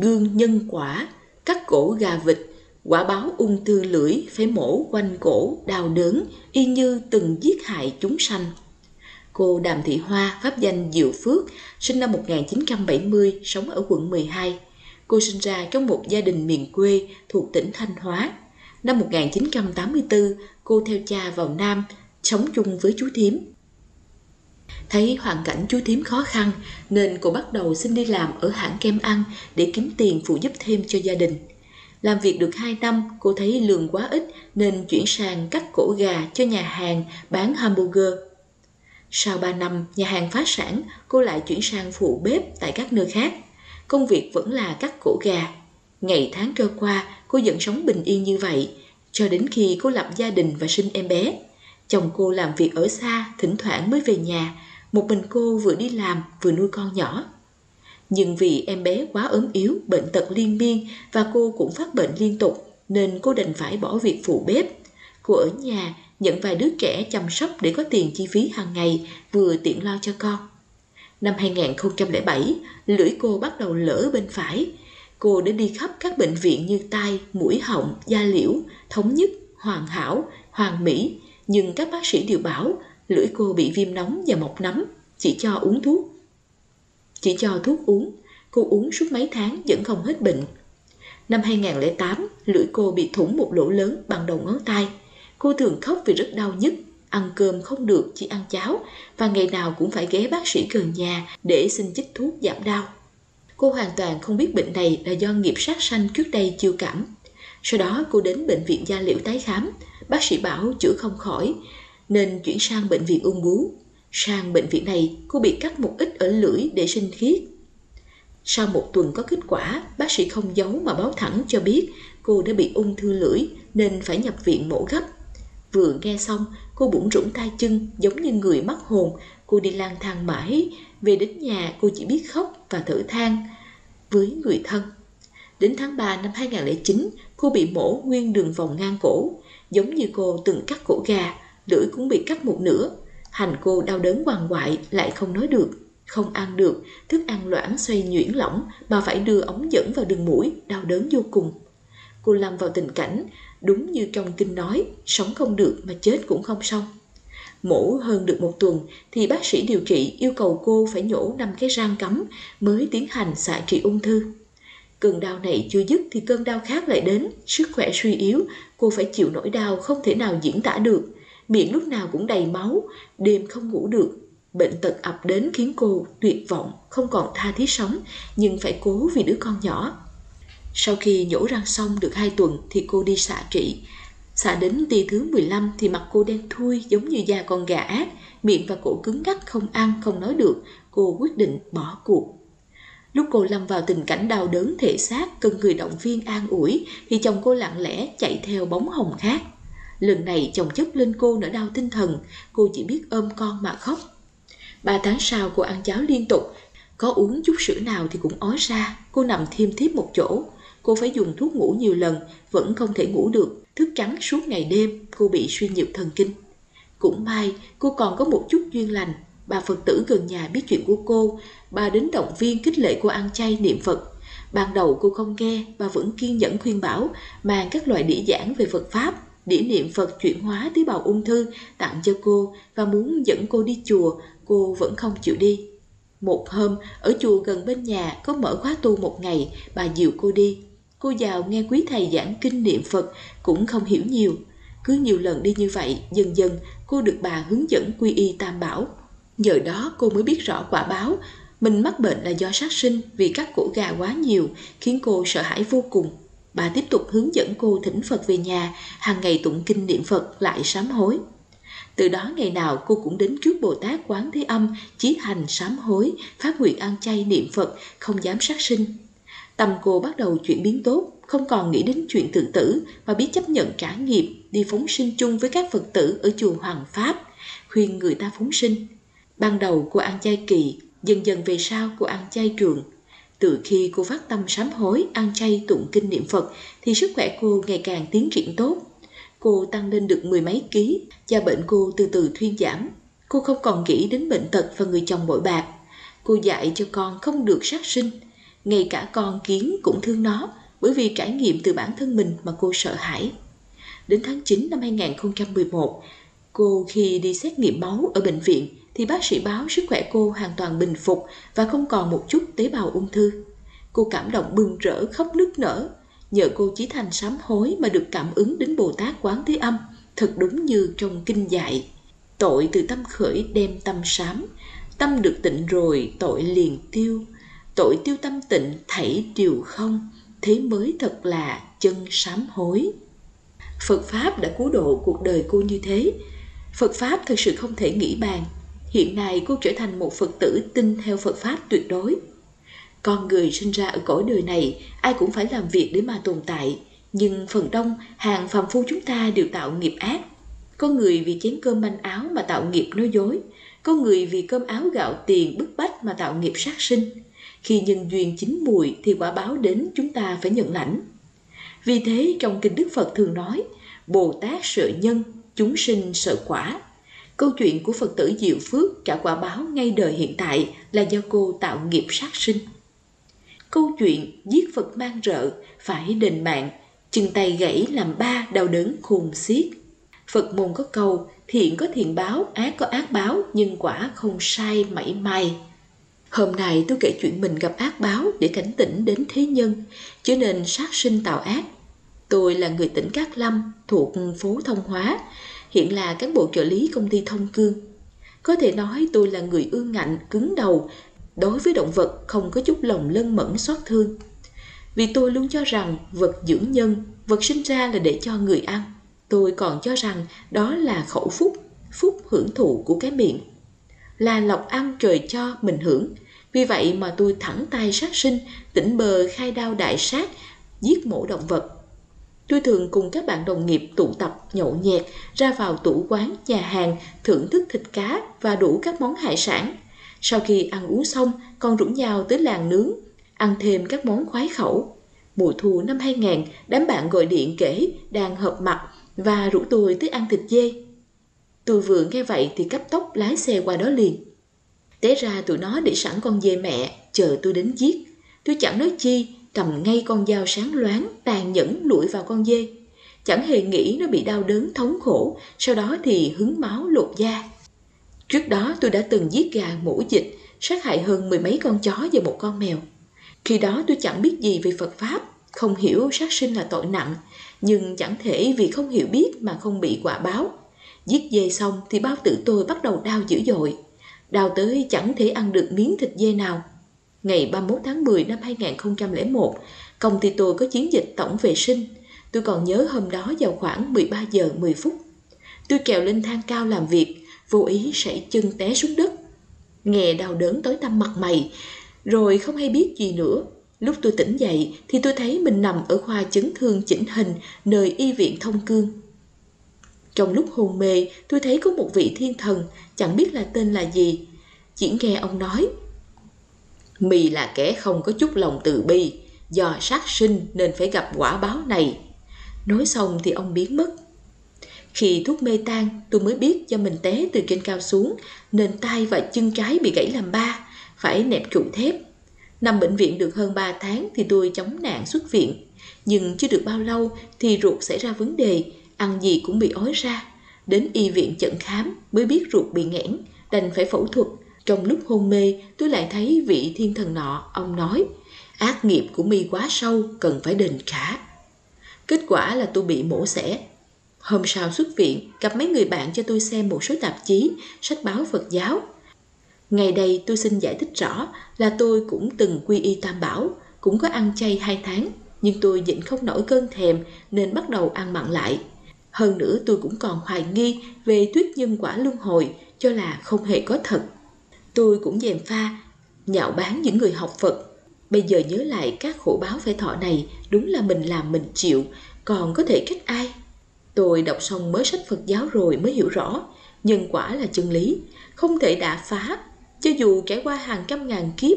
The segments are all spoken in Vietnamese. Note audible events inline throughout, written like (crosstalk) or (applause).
gương nhân quả, cắt cổ gà vịt, quả báo ung thư lưỡi phải mổ quanh cổ đau đớn y như từng giết hại chúng sanh. Cô Đàm Thị Hoa, pháp danh Diệu Phước, sinh năm 1970, sống ở quận 12. Cô sinh ra trong một gia đình miền quê thuộc tỉnh Thanh Hóa. Năm 1984, cô theo cha vào Nam, sống chung với chú Thiếm. Thấy hoàn cảnh chú thím khó khăn nên cô bắt đầu xin đi làm ở hãng kem ăn để kiếm tiền phụ giúp thêm cho gia đình. Làm việc được 2 năm, cô thấy lương quá ít nên chuyển sang cắt cổ gà cho nhà hàng bán hamburger. Sau 3 năm, nhà hàng phá sản, cô lại chuyển sang phụ bếp tại các nơi khác. Công việc vẫn là cắt cổ gà. Ngày tháng trôi qua, cô vẫn sống bình yên như vậy, cho đến khi cô lập gia đình và sinh em bé. Chồng cô làm việc ở xa, thỉnh thoảng mới về nhà, một mình cô vừa đi làm vừa nuôi con nhỏ. Nhưng vì em bé quá ốm yếu, bệnh tật liên miên và cô cũng phát bệnh liên tục nên cô đành phải bỏ việc phụ bếp. Cô ở nhà nhận vài đứa trẻ chăm sóc để có tiền chi phí hàng ngày vừa tiện lo cho con. Năm 2007, lưỡi cô bắt đầu lỡ bên phải. Cô đã đi khắp các bệnh viện như tai, mũi họng, da liễu, thống nhất, hoàn hảo, hoàn mỹ. Nhưng các bác sĩ đều bảo Lưỡi cô bị viêm nóng và mọc nấm, chỉ cho uống thuốc. Chỉ cho thuốc uống, cô uống suốt mấy tháng vẫn không hết bệnh. Năm 2008, lưỡi cô bị thủng một lỗ lớn bằng đầu ngón tay. Cô thường khóc vì rất đau nhức, ăn cơm không được chỉ ăn cháo và ngày nào cũng phải ghé bác sĩ gần nhà để xin chích thuốc giảm đau. Cô hoàn toàn không biết bệnh này là do nghiệp sát sanh trước đây chiêu cảm. Sau đó cô đến bệnh viện da liễu tái khám, bác sĩ bảo chữa không khỏi nên chuyển sang bệnh viện ung bú. Sang bệnh viện này, cô bị cắt một ít ở lưỡi để sinh khiết. Sau một tuần có kết quả, bác sĩ không giấu mà báo thẳng cho biết cô đã bị ung thư lưỡi nên phải nhập viện mổ gấp. Vừa nghe xong, cô bủn rủng tay chân giống như người mất hồn, cô đi lang thang mãi, về đến nhà cô chỉ biết khóc và thở than với người thân. Đến tháng 3 năm 2009, cô bị mổ nguyên đường vòng ngang cổ, giống như cô từng cắt cổ gà lưỡi cũng bị cắt một nửa. Hành cô đau đớn hoàng hoại, lại không nói được. Không ăn được, thức ăn loãng xoay nhuyễn lỏng, bà phải đưa ống dẫn vào đường mũi, đau đớn vô cùng. Cô lâm vào tình cảnh, đúng như trong kinh nói, sống không được mà chết cũng không xong. Mổ hơn được một tuần thì bác sĩ điều trị yêu cầu cô phải nhổ năm cái răng cắm mới tiến hành xạ trị ung thư. Cơn đau này chưa dứt thì cơn đau khác lại đến, sức khỏe suy yếu, cô phải chịu nỗi đau không thể nào diễn tả được miệng lúc nào cũng đầy máu, đêm không ngủ được. Bệnh tật ập đến khiến cô tuyệt vọng, không còn tha thiết sống, nhưng phải cố vì đứa con nhỏ. Sau khi nhổ răng xong được 2 tuần thì cô đi xạ trị. Xạ đến tia thứ 15 thì mặt cô đen thui giống như da con gà ác, miệng và cổ cứng ngắc không ăn, không nói được. Cô quyết định bỏ cuộc. Lúc cô lâm vào tình cảnh đau đớn thể xác, cần người động viên an ủi, thì chồng cô lặng lẽ chạy theo bóng hồng khác. Lần này chồng chất lên cô nỗi đau tinh thần, cô chỉ biết ôm con mà khóc. Ba tháng sau cô ăn cháo liên tục, có uống chút sữa nào thì cũng ói ra, cô nằm thiêm thiếp một chỗ. Cô phải dùng thuốc ngủ nhiều lần, vẫn không thể ngủ được, thức trắng suốt ngày đêm, cô bị suy nhược thần kinh. Cũng may, cô còn có một chút duyên lành, bà Phật tử gần nhà biết chuyện của cô, bà đến động viên kích lệ cô ăn chay niệm Phật. Ban đầu cô không nghe, bà vẫn kiên nhẫn khuyên bảo, mang các loại đĩa giảng về Phật Pháp đĩa niệm Phật chuyển hóa tế bào ung thư tặng cho cô và muốn dẫn cô đi chùa, cô vẫn không chịu đi. Một hôm, ở chùa gần bên nhà có mở khóa tu một ngày, bà dìu cô đi. Cô vào nghe quý thầy giảng kinh niệm Phật cũng không hiểu nhiều. Cứ nhiều lần đi như vậy, dần dần cô được bà hướng dẫn quy y tam bảo. Nhờ đó cô mới biết rõ quả báo, mình mắc bệnh là do sát sinh vì các cổ gà quá nhiều khiến cô sợ hãi vô cùng. Bà tiếp tục hướng dẫn cô thỉnh Phật về nhà, hàng ngày tụng kinh niệm Phật lại sám hối. Từ đó ngày nào cô cũng đến trước Bồ Tát Quán Thế Âm, chí hành sám hối, phát nguyện ăn chay niệm Phật, không dám sát sinh. Tâm cô bắt đầu chuyển biến tốt, không còn nghĩ đến chuyện tự tử mà biết chấp nhận trả nghiệp, đi phóng sinh chung với các Phật tử ở chùa Hoàng Pháp, khuyên người ta phóng sinh. Ban đầu cô ăn chay kỳ, dần dần về sau cô ăn chay trường, từ khi cô phát tâm sám hối, ăn chay tụng kinh niệm Phật thì sức khỏe cô ngày càng tiến triển tốt. Cô tăng lên được mười mấy ký, da bệnh cô từ từ thuyên giảm. Cô không còn nghĩ đến bệnh tật và người chồng bội bạc. Cô dạy cho con không được sát sinh. Ngay cả con kiến cũng thương nó bởi vì trải nghiệm từ bản thân mình mà cô sợ hãi. Đến tháng 9 năm 2011, cô khi đi xét nghiệm máu ở bệnh viện thì bác sĩ báo sức khỏe cô hoàn toàn bình phục và không còn một chút tế bào ung thư. Cô cảm động bừng rỡ khóc nức nở, nhờ cô chỉ thành sám hối mà được cảm ứng đến Bồ Tát Quán Thế Âm, thật đúng như trong kinh dạy. Tội từ tâm khởi đem tâm sám, tâm được tịnh rồi tội liền tiêu, tội tiêu tâm tịnh thảy điều không, thế mới thật là chân sám hối. Phật Pháp đã cứu độ cuộc đời cô như thế. Phật Pháp thật sự không thể nghĩ bàn Hiện nay cô trở thành một Phật tử tin theo Phật Pháp tuyệt đối. Con người sinh ra ở cõi đời này, ai cũng phải làm việc để mà tồn tại. Nhưng phần đông, hàng phàm phu chúng ta đều tạo nghiệp ác. Có người vì chén cơm manh áo mà tạo nghiệp nói dối. Có người vì cơm áo gạo tiền bức bách mà tạo nghiệp sát sinh. Khi nhân duyên chín mùi thì quả báo đến chúng ta phải nhận lãnh. Vì thế trong kinh Đức Phật thường nói, Bồ Tát sợ nhân, chúng sinh sợ quả. Câu chuyện của Phật tử Diệu Phước trả quả báo ngay đời hiện tại là do cô tạo nghiệp sát sinh. Câu chuyện giết Phật mang rợ phải đền mạng, chân tay gãy làm ba đau đớn khôn xiết. Phật môn có câu thiện có thiện báo, ác có ác báo, nhưng quả không sai mảy may. Hôm nay tôi kể chuyện mình gặp ác báo để cảnh tỉnh đến thế nhân, chứ nên sát sinh tạo ác. Tôi là người tỉnh Cát Lâm, thuộc phố Thông Hóa, hiện là cán bộ trợ lý công ty Thông Cương. Có thể nói tôi là người ương ngạnh, cứng đầu, đối với động vật không có chút lòng lân mẫn xót thương. Vì tôi luôn cho rằng vật dưỡng nhân, vật sinh ra là để cho người ăn. Tôi còn cho rằng đó là khẩu phúc, phúc hưởng thụ của cái miệng. Là lộc ăn trời cho mình hưởng. Vì vậy mà tôi thẳng tay sát sinh, tỉnh bờ khai đao đại sát, giết mổ động vật tôi thường cùng các bạn đồng nghiệp tụ tập nhậu nhẹt, ra vào tủ quán, nhà hàng, thưởng thức thịt cá và đủ các món hải sản. Sau khi ăn uống xong, còn rủ nhau tới làng nướng, ăn thêm các món khoái khẩu. Mùa thu năm 2000, đám bạn gọi điện kể đang hợp mặt và rủ tôi tới ăn thịt dê. Tôi vừa nghe vậy thì cấp tốc lái xe qua đó liền. Té ra tụi nó để sẵn con dê mẹ, chờ tôi đến giết. Tôi chẳng nói chi, cầm ngay con dao sáng loáng tàn nhẫn lụi vào con dê chẳng hề nghĩ nó bị đau đớn thống khổ sau đó thì hứng máu lột da trước đó tôi đã từng giết gà mổ dịch sát hại hơn mười mấy con chó và một con mèo khi đó tôi chẳng biết gì về phật pháp không hiểu sát sinh là tội nặng nhưng chẳng thể vì không hiểu biết mà không bị quả báo giết dê xong thì bao tử tôi bắt đầu đau dữ dội đau tới chẳng thể ăn được miếng thịt dê nào ngày 31 tháng 10 năm 2001, công ty tôi có chiến dịch tổng vệ sinh. Tôi còn nhớ hôm đó vào khoảng 13 giờ 10 phút. Tôi trèo lên thang cao làm việc, vô ý sảy chân té xuống đất. Nghe đau đớn tối tăm mặt mày, rồi không hay biết gì nữa. Lúc tôi tỉnh dậy thì tôi thấy mình nằm ở khoa chấn thương chỉnh hình nơi y viện thông cương. Trong lúc hôn mê, tôi thấy có một vị thiên thần, chẳng biết là tên là gì. Chỉ nghe ông nói mì là kẻ không có chút lòng từ bi do sát sinh nên phải gặp quả báo này nói xong thì ông biến mất khi thuốc mê tan tôi mới biết do mình té từ trên cao xuống nên tay và chân trái bị gãy làm ba phải nẹp trụ thép nằm bệnh viện được hơn 3 tháng thì tôi chống nạn xuất viện nhưng chưa được bao lâu thì ruột xảy ra vấn đề ăn gì cũng bị ói ra đến y viện chẩn khám mới biết ruột bị nghẽn đành phải phẫu thuật trong lúc hôn mê, tôi lại thấy vị thiên thần nọ, ông nói, ác nghiệp của mi quá sâu, cần phải đền trả. Kết quả là tôi bị mổ xẻ. Hôm sau xuất viện, gặp mấy người bạn cho tôi xem một số tạp chí, sách báo Phật giáo. Ngày đây tôi xin giải thích rõ là tôi cũng từng quy y tam bảo, cũng có ăn chay hai tháng, nhưng tôi nhịn không nổi cơn thèm nên bắt đầu ăn mặn lại. Hơn nữa tôi cũng còn hoài nghi về thuyết nhân quả luân hồi cho là không hề có thật. Tôi cũng dèm pha, nhạo báng những người học Phật. Bây giờ nhớ lại các khổ báo phải thọ này đúng là mình làm mình chịu, còn có thể trách ai? Tôi đọc xong mới sách Phật giáo rồi mới hiểu rõ, nhân quả là chân lý, không thể đả phá, cho dù trải qua hàng trăm ngàn kiếp.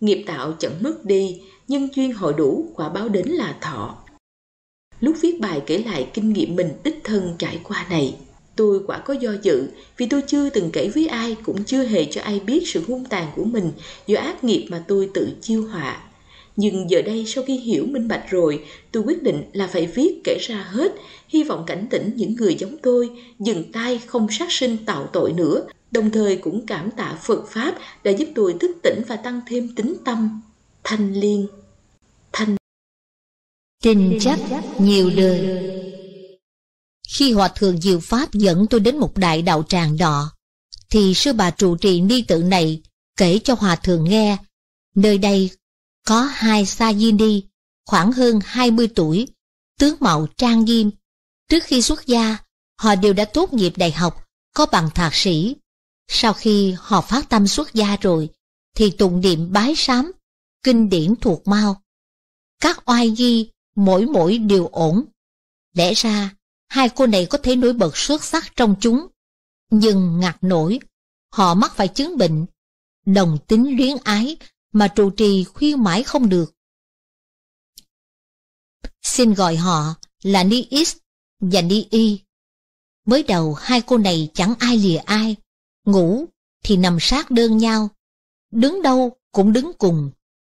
Nghiệp tạo chẳng mất đi, nhân duyên hội đủ, quả báo đến là thọ. Lúc viết bài kể lại kinh nghiệm mình đích thân trải qua này, Tôi quả có do dự vì tôi chưa từng kể với ai cũng chưa hề cho ai biết sự hung tàn của mình do ác nghiệp mà tôi tự chiêu họa. Nhưng giờ đây sau khi hiểu minh bạch rồi, tôi quyết định là phải viết kể ra hết, hy vọng cảnh tỉnh những người giống tôi, dừng tay không sát sinh tạo tội nữa, đồng thời cũng cảm tạ Phật Pháp đã giúp tôi thức tỉnh và tăng thêm tính tâm. Thanh liên Thanh trình chấp nhiều đời khi Hòa Thượng Diệu Pháp dẫn tôi đến một đại đạo tràng nọ, thì sư bà trụ trì ni tự này kể cho Hòa Thượng nghe, nơi đây có hai sa di ni, khoảng hơn 20 tuổi, tướng mạo trang nghiêm. Trước khi xuất gia, họ đều đã tốt nghiệp đại học, có bằng thạc sĩ. Sau khi họ phát tâm xuất gia rồi, thì tụng niệm bái sám, kinh điển thuộc mau. Các oai di mỗi mỗi đều ổn. Lẽ ra, hai cô này có thể nổi bật xuất sắc trong chúng. Nhưng ngạc nổi, họ mắc phải chứng bệnh, đồng tính luyến ái mà trụ trì khuyên mãi không được. Xin gọi họ là Ni X và Ni Y. Mới đầu hai cô này chẳng ai lìa ai, ngủ thì nằm sát đơn nhau, đứng đâu cũng đứng cùng,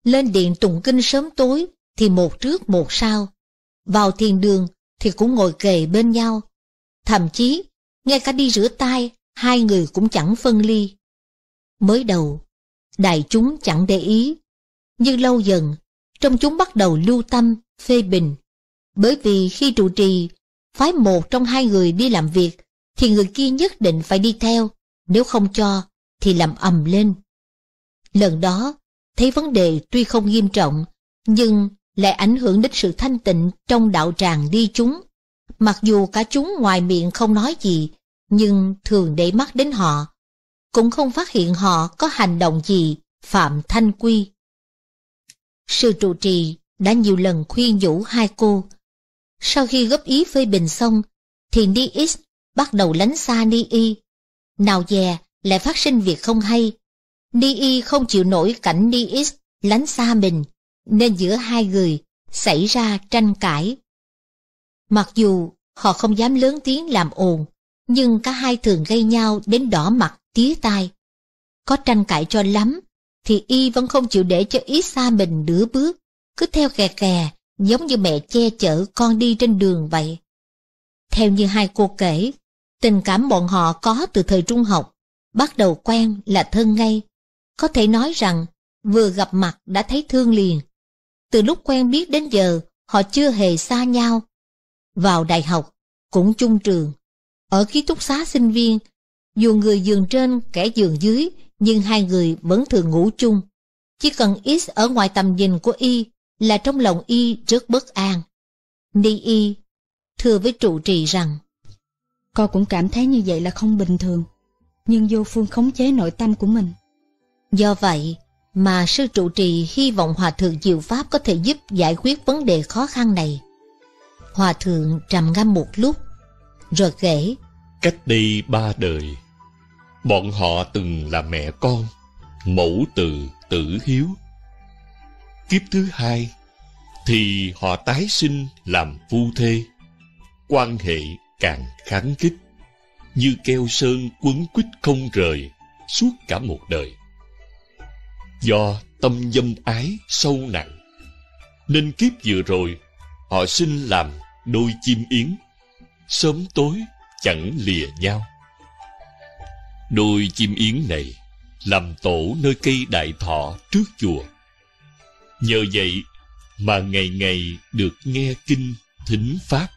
lên điện tụng kinh sớm tối thì một trước một sau, vào thiền đường thì cũng ngồi kề bên nhau. Thậm chí, ngay cả đi rửa tay, hai người cũng chẳng phân ly. Mới đầu, đại chúng chẳng để ý, nhưng lâu dần, trong chúng bắt đầu lưu tâm, phê bình. Bởi vì khi trụ trì, phái một trong hai người đi làm việc, thì người kia nhất định phải đi theo, nếu không cho, thì làm ầm lên. Lần đó, thấy vấn đề tuy không nghiêm trọng, nhưng lại ảnh hưởng đến sự thanh tịnh trong đạo tràng đi chúng. Mặc dù cả chúng ngoài miệng không nói gì, nhưng thường để mắt đến họ, cũng không phát hiện họ có hành động gì phạm thanh quy. Sư trụ trì đã nhiều lần khuyên nhủ hai cô. Sau khi góp ý phê bình xong, thì Ni X bắt đầu lánh xa Ni Y. Nào dè, lại phát sinh việc không hay. Ni Y không chịu nổi cảnh Ni X lánh xa mình, nên giữa hai người xảy ra tranh cãi. Mặc dù họ không dám lớn tiếng làm ồn, nhưng cả hai thường gây nhau đến đỏ mặt tía tai. Có tranh cãi cho lắm, thì y vẫn không chịu để cho ý xa mình nửa bước, cứ theo kè kè, giống như mẹ che chở con đi trên đường vậy. Theo như hai cô kể, tình cảm bọn họ có từ thời trung học, bắt đầu quen là thân ngay. Có thể nói rằng, vừa gặp mặt đã thấy thương liền, từ lúc quen biết đến giờ, họ chưa hề xa nhau. Vào đại học, cũng chung trường. Ở ký túc xá sinh viên, dù người giường trên, kẻ giường dưới, nhưng hai người vẫn thường ngủ chung. Chỉ cần X ở ngoài tầm nhìn của Y là trong lòng Y rất bất an. Ni Y thưa với trụ trì rằng Con cũng cảm thấy như vậy là không bình thường, nhưng vô phương khống chế nội tâm của mình. Do vậy, mà sư trụ trì hy vọng Hòa Thượng Diệu Pháp có thể giúp giải quyết vấn đề khó khăn này. Hòa Thượng trầm ngâm một lúc, rồi kể. Cách đây ba đời, bọn họ từng là mẹ con, mẫu từ tử hiếu. Kiếp thứ hai, thì họ tái sinh làm phu thê, quan hệ càng kháng khích, như keo sơn quấn quýt không rời suốt cả một đời do tâm dâm ái sâu nặng nên kiếp vừa rồi họ sinh làm đôi chim yến sớm tối chẳng lìa nhau đôi chim yến này làm tổ nơi cây đại thọ trước chùa nhờ vậy mà ngày ngày được nghe kinh thính pháp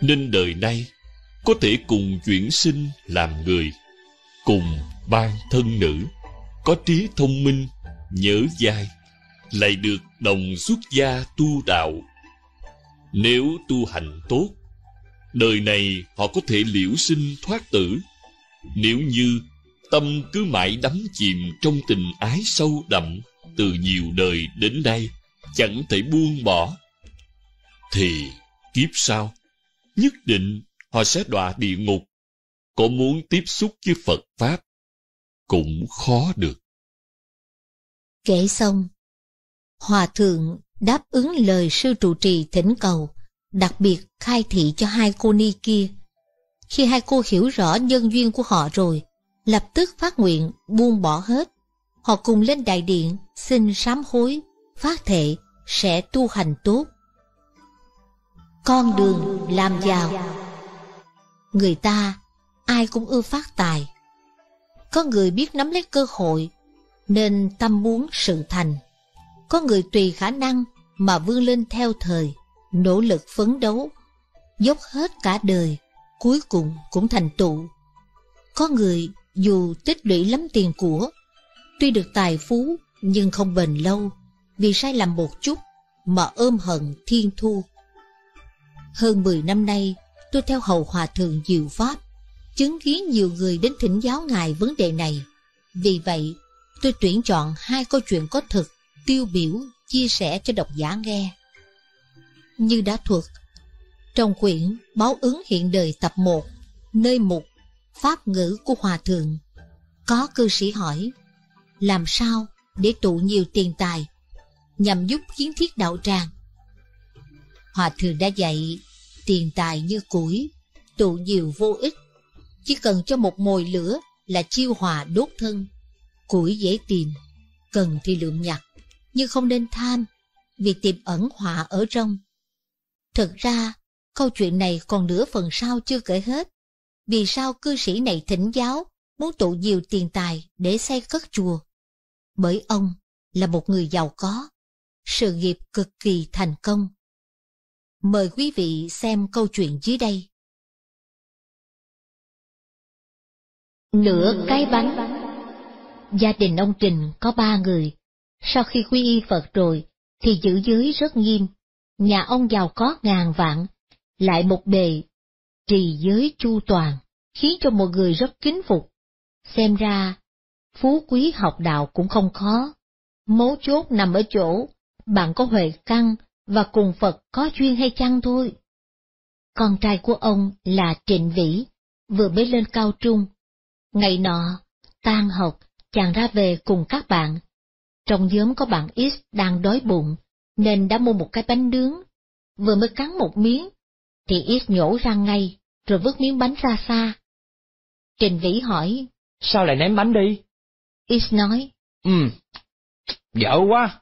nên đời nay có thể cùng chuyển sinh làm người cùng ban thân nữ có trí thông minh nhớ dai lại được đồng xuất gia tu đạo nếu tu hành tốt đời này họ có thể liễu sinh thoát tử nếu như tâm cứ mãi đắm chìm trong tình ái sâu đậm từ nhiều đời đến nay chẳng thể buông bỏ thì kiếp sau nhất định họ sẽ đọa địa ngục có muốn tiếp xúc với phật pháp cũng khó được. Kể xong, Hòa Thượng đáp ứng lời sư trụ trì thỉnh cầu, đặc biệt khai thị cho hai cô ni kia. Khi hai cô hiểu rõ nhân duyên của họ rồi, lập tức phát nguyện buông bỏ hết. Họ cùng lên đại điện xin sám hối, phát thệ sẽ tu hành tốt. Con đường làm giàu Người ta ai cũng ưa phát tài có người biết nắm lấy cơ hội, nên tâm muốn sự thành. Có người tùy khả năng mà vươn lên theo thời, nỗ lực phấn đấu, dốc hết cả đời, cuối cùng cũng thành tựu. Có người dù tích lũy lắm tiền của, tuy được tài phú nhưng không bền lâu, vì sai lầm một chút mà ôm hận thiên thu. Hơn 10 năm nay, tôi theo hầu hòa thượng diệu pháp, chứng kiến nhiều người đến thỉnh giáo ngài vấn đề này. Vì vậy, tôi tuyển chọn hai câu chuyện có thực, tiêu biểu, chia sẻ cho độc giả nghe. Như đã thuật, trong quyển Báo ứng hiện đời tập 1, nơi mục Pháp ngữ của Hòa Thượng, có cư sĩ hỏi, làm sao để tụ nhiều tiền tài nhằm giúp kiến thiết đạo tràng? Hòa Thượng đã dạy, tiền tài như củi, tụ nhiều vô ích, chỉ cần cho một mồi lửa là chiêu hòa đốt thân. Củi dễ tìm, cần thì lượm nhặt, nhưng không nên tham vì tiềm ẩn họa ở trong. Thật ra, câu chuyện này còn nửa phần sau chưa kể hết. Vì sao cư sĩ này thỉnh giáo muốn tụ nhiều tiền tài để xây cất chùa? Bởi ông là một người giàu có, sự nghiệp cực kỳ thành công. Mời quý vị xem câu chuyện dưới đây. Nửa cái bánh Gia đình ông Trình có ba người. Sau khi quy y Phật rồi, thì giữ giới rất nghiêm. Nhà ông giàu có ngàn vạn, lại một bề, trì giới chu toàn, khiến cho mọi người rất kính phục. Xem ra, phú quý học đạo cũng không khó. Mấu chốt nằm ở chỗ, bạn có huệ căn và cùng Phật có duyên hay chăng thôi. Con trai của ông là Trịnh Vĩ, vừa mới lên cao trung Ngày nọ, tan học, chàng ra về cùng các bạn. Trong nhóm có bạn X đang đói bụng, nên đã mua một cái bánh nướng. Vừa mới cắn một miếng, thì X nhổ răng ngay, rồi vứt miếng bánh ra xa. Trình Vĩ hỏi, Sao lại ném bánh đi? X nói, Ừ, dở quá,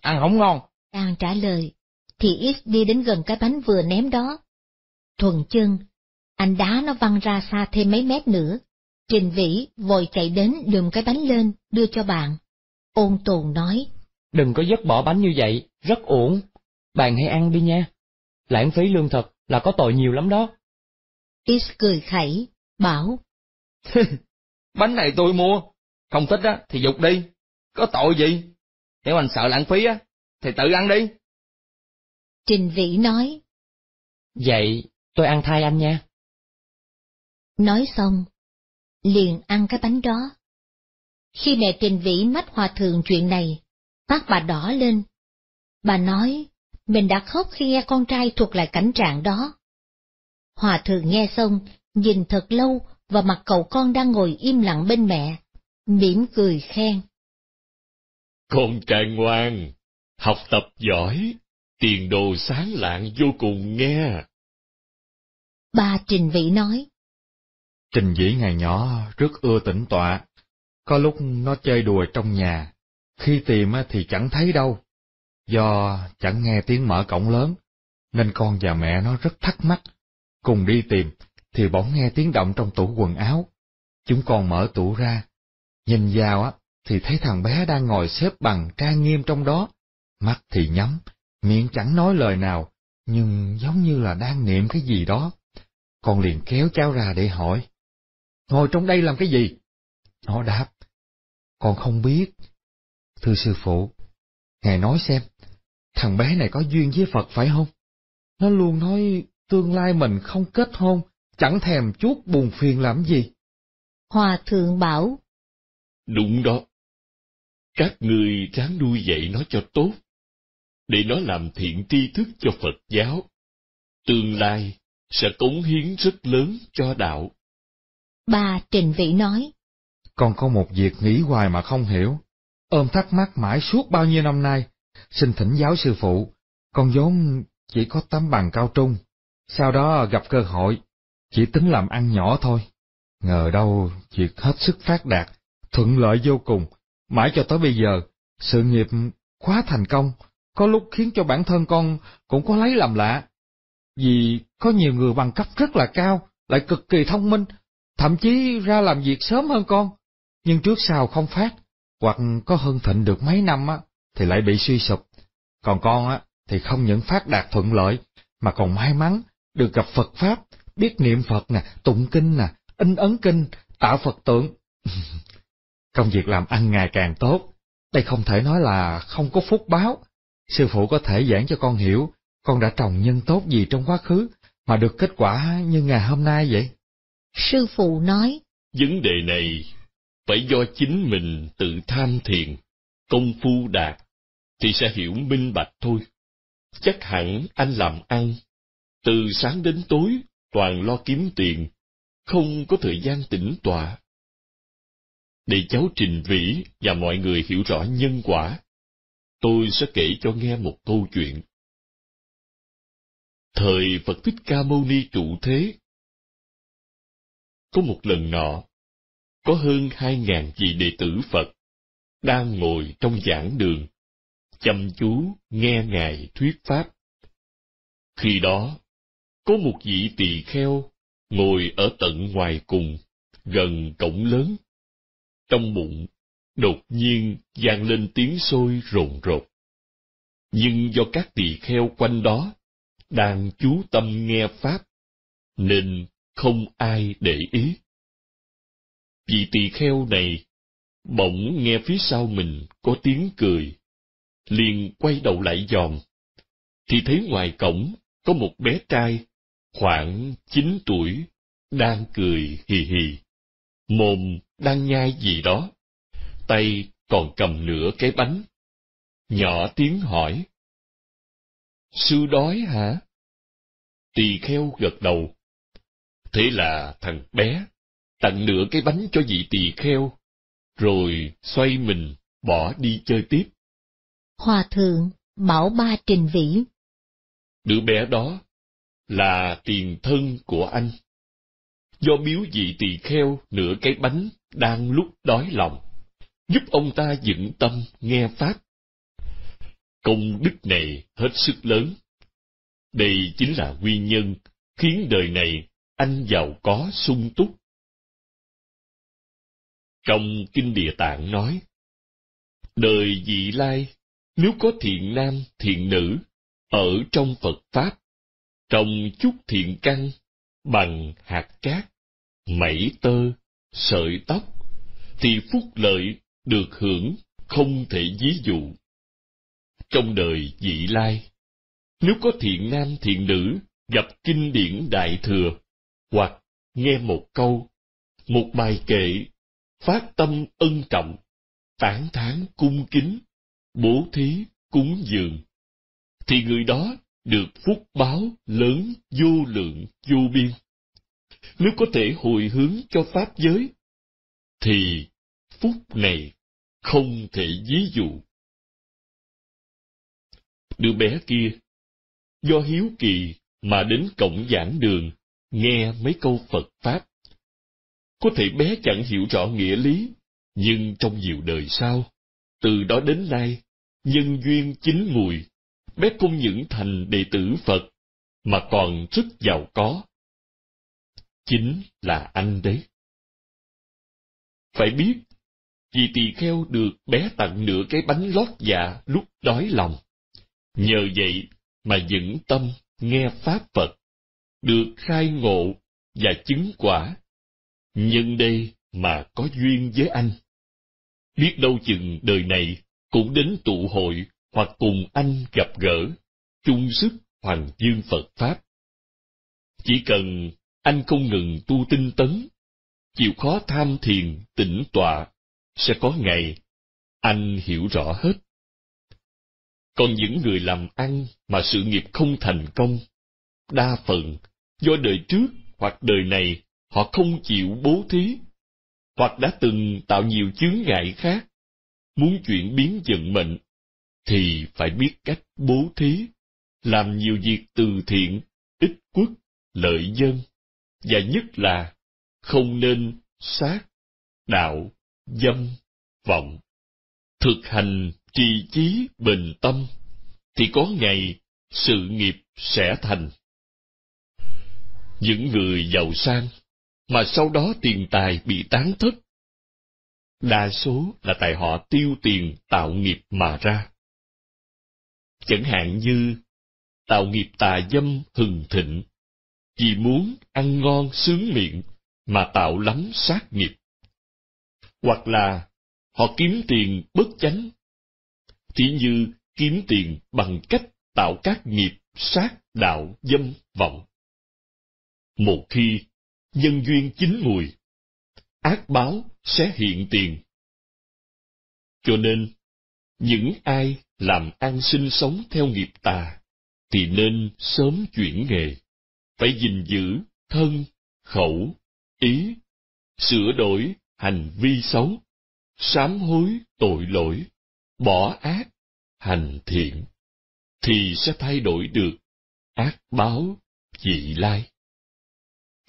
ăn không ngon. Đang trả lời, thì X đi đến gần cái bánh vừa ném đó. Thuần chân, anh đá nó văng ra xa thêm mấy mét nữa, Trình Vĩ vội chạy đến lườm cái bánh lên, đưa cho bạn. Ôn tồn nói. Đừng có dứt bỏ bánh như vậy, rất uổng. Bạn hãy ăn đi nha. Lãng phí lương thực là có tội nhiều lắm đó. Tis cười khẩy, bảo. (laughs) bánh này tôi mua, không thích á thì dục đi, có tội gì? Nếu anh sợ lãng phí á, thì tự ăn đi. Trình Vĩ nói. Vậy tôi ăn thay anh nha. Nói xong, liền ăn cái bánh đó. Khi mẹ Trình Vĩ mách hòa thượng chuyện này, mắt bà đỏ lên. Bà nói, mình đã khóc khi nghe con trai thuộc lại cảnh trạng đó. Hòa thượng nghe xong, nhìn thật lâu và mặt cậu con đang ngồi im lặng bên mẹ, mỉm cười khen. Con trai ngoan, học tập giỏi, tiền đồ sáng lạng vô cùng nghe. Bà Trình Vĩ nói, Trình dĩ ngày nhỏ rất ưa tĩnh tọa, có lúc nó chơi đùa trong nhà, khi tìm thì chẳng thấy đâu. Do chẳng nghe tiếng mở cổng lớn, nên con và mẹ nó rất thắc mắc. Cùng đi tìm, thì bỗng nghe tiếng động trong tủ quần áo. Chúng con mở tủ ra, nhìn vào á thì thấy thằng bé đang ngồi xếp bằng trang nghiêm trong đó, mắt thì nhắm, miệng chẳng nói lời nào, nhưng giống như là đang niệm cái gì đó. Con liền kéo cháu ra để hỏi. Ngồi trong đây làm cái gì? Nó đáp, con không biết. Thưa sư phụ, Ngài nói xem, thằng bé này có duyên với Phật phải không? Nó luôn nói tương lai mình không kết hôn, chẳng thèm chút buồn phiền làm gì. Hòa thượng bảo. Đúng đó. Các người ráng nuôi dạy nó cho tốt, để nó làm thiện tri thức cho Phật giáo. Tương lai sẽ cống hiến rất lớn cho đạo. Bà Trình Vĩ nói. Con có một việc nghĩ hoài mà không hiểu, ôm thắc mắc mãi suốt bao nhiêu năm nay, xin thỉnh giáo sư phụ, con vốn chỉ có tấm bằng cao trung, sau đó gặp cơ hội, chỉ tính làm ăn nhỏ thôi. Ngờ đâu việc hết sức phát đạt, thuận lợi vô cùng, mãi cho tới bây giờ, sự nghiệp quá thành công, có lúc khiến cho bản thân con cũng có lấy làm lạ. Vì có nhiều người bằng cấp rất là cao, lại cực kỳ thông minh, thậm chí ra làm việc sớm hơn con, nhưng trước sau không phát, hoặc có hơn thịnh được mấy năm á, thì lại bị suy sụp. Còn con á, thì không những phát đạt thuận lợi, mà còn may mắn được gặp Phật Pháp, biết niệm Phật nè, tụng kinh nè, in ấn kinh, tạo Phật tượng. (laughs) Công việc làm ăn ngày càng tốt, đây không thể nói là không có phúc báo. Sư phụ có thể giảng cho con hiểu, con đã trồng nhân tốt gì trong quá khứ mà được kết quả như ngày hôm nay vậy. Sư phụ nói, Vấn đề này phải do chính mình tự tham thiền, công phu đạt, thì sẽ hiểu minh bạch thôi. Chắc hẳn anh làm ăn, từ sáng đến tối toàn lo kiếm tiền, không có thời gian tĩnh tọa. Để cháu Trình Vĩ và mọi người hiểu rõ nhân quả, tôi sẽ kể cho nghe một câu chuyện. Thời Phật Thích Ca Mâu Ni trụ thế, có một lần nọ, có hơn hai ngàn vị đệ tử Phật đang ngồi trong giảng đường, chăm chú nghe Ngài thuyết Pháp. Khi đó, có một vị tỳ kheo ngồi ở tận ngoài cùng, gần cổng lớn. Trong bụng, đột nhiên vang lên tiếng sôi rồn rột. Nhưng do các tỳ kheo quanh đó đang chú tâm nghe Pháp, nên không ai để ý. Vị tỳ kheo này, bỗng nghe phía sau mình có tiếng cười, liền quay đầu lại giòn, thì thấy ngoài cổng có một bé trai, khoảng chín tuổi, đang cười hì hì, mồm đang nhai gì đó, tay còn cầm nửa cái bánh. Nhỏ tiếng hỏi. Sư đói hả? Tỳ kheo gật đầu, Thế là thằng bé tặng nửa cái bánh cho vị tỳ kheo, rồi xoay mình bỏ đi chơi tiếp. Hòa thượng bảo ba trình vĩ. Đứa bé đó là tiền thân của anh. Do biếu vị tỳ kheo nửa cái bánh đang lúc đói lòng, giúp ông ta dựng tâm nghe Pháp. Công đức này hết sức lớn. Đây chính là nguyên nhân khiến đời này anh giàu có sung túc. Trong Kinh Địa Tạng nói, Đời dị lai, nếu có thiện nam, thiện nữ, ở trong Phật Pháp, trồng chút thiện căn bằng hạt cát, mẩy tơ, sợi tóc, thì phúc lợi được hưởng không thể ví dụ. Trong đời dị lai, nếu có thiện nam thiện nữ gặp kinh điển đại thừa, hoặc nghe một câu, một bài kệ, phát tâm ân trọng, tán thán cung kính, bố thí cúng dường, thì người đó được phúc báo lớn vô lượng vô biên. Nếu có thể hồi hướng cho Pháp giới, thì phúc này không thể ví dụ. Đứa bé kia, do hiếu kỳ mà đến cổng giảng đường nghe mấy câu Phật Pháp. Có thể bé chẳng hiểu rõ nghĩa lý, nhưng trong nhiều đời sau, từ đó đến nay, nhân duyên chính mùi, bé không những thành đệ tử Phật, mà còn rất giàu có. Chính là anh đấy. Phải biết, vì tỳ kheo được bé tặng nửa cái bánh lót dạ lúc đói lòng. Nhờ vậy mà vững tâm nghe Pháp Phật được khai ngộ và chứng quả. Nhân đây mà có duyên với anh. Biết đâu chừng đời này cũng đến tụ hội hoặc cùng anh gặp gỡ, chung sức hoàng dương Phật Pháp. Chỉ cần anh không ngừng tu tinh tấn, chịu khó tham thiền tĩnh tọa, sẽ có ngày anh hiểu rõ hết. Còn những người làm ăn mà sự nghiệp không thành công, đa phần do đời trước hoặc đời này họ không chịu bố thí, hoặc đã từng tạo nhiều chướng ngại khác, muốn chuyển biến vận mệnh, thì phải biết cách bố thí, làm nhiều việc từ thiện, ích quốc, lợi dân, và nhất là không nên sát, đạo, dâm, vọng. Thực hành trì chí bình tâm, thì có ngày sự nghiệp sẽ thành những người giàu sang, mà sau đó tiền tài bị tán thất. Đa số là tại họ tiêu tiền tạo nghiệp mà ra. Chẳng hạn như tạo nghiệp tà dâm hừng thịnh, vì muốn ăn ngon sướng miệng mà tạo lắm sát nghiệp. Hoặc là họ kiếm tiền bất chánh, thì như kiếm tiền bằng cách tạo các nghiệp sát đạo dâm vọng một khi nhân duyên chín mùi ác báo sẽ hiện tiền cho nên những ai làm ăn sinh sống theo nghiệp tà thì nên sớm chuyển nghề phải gìn giữ thân khẩu ý sửa đổi hành vi xấu sám hối tội lỗi bỏ ác hành thiện thì sẽ thay đổi được ác báo dị lai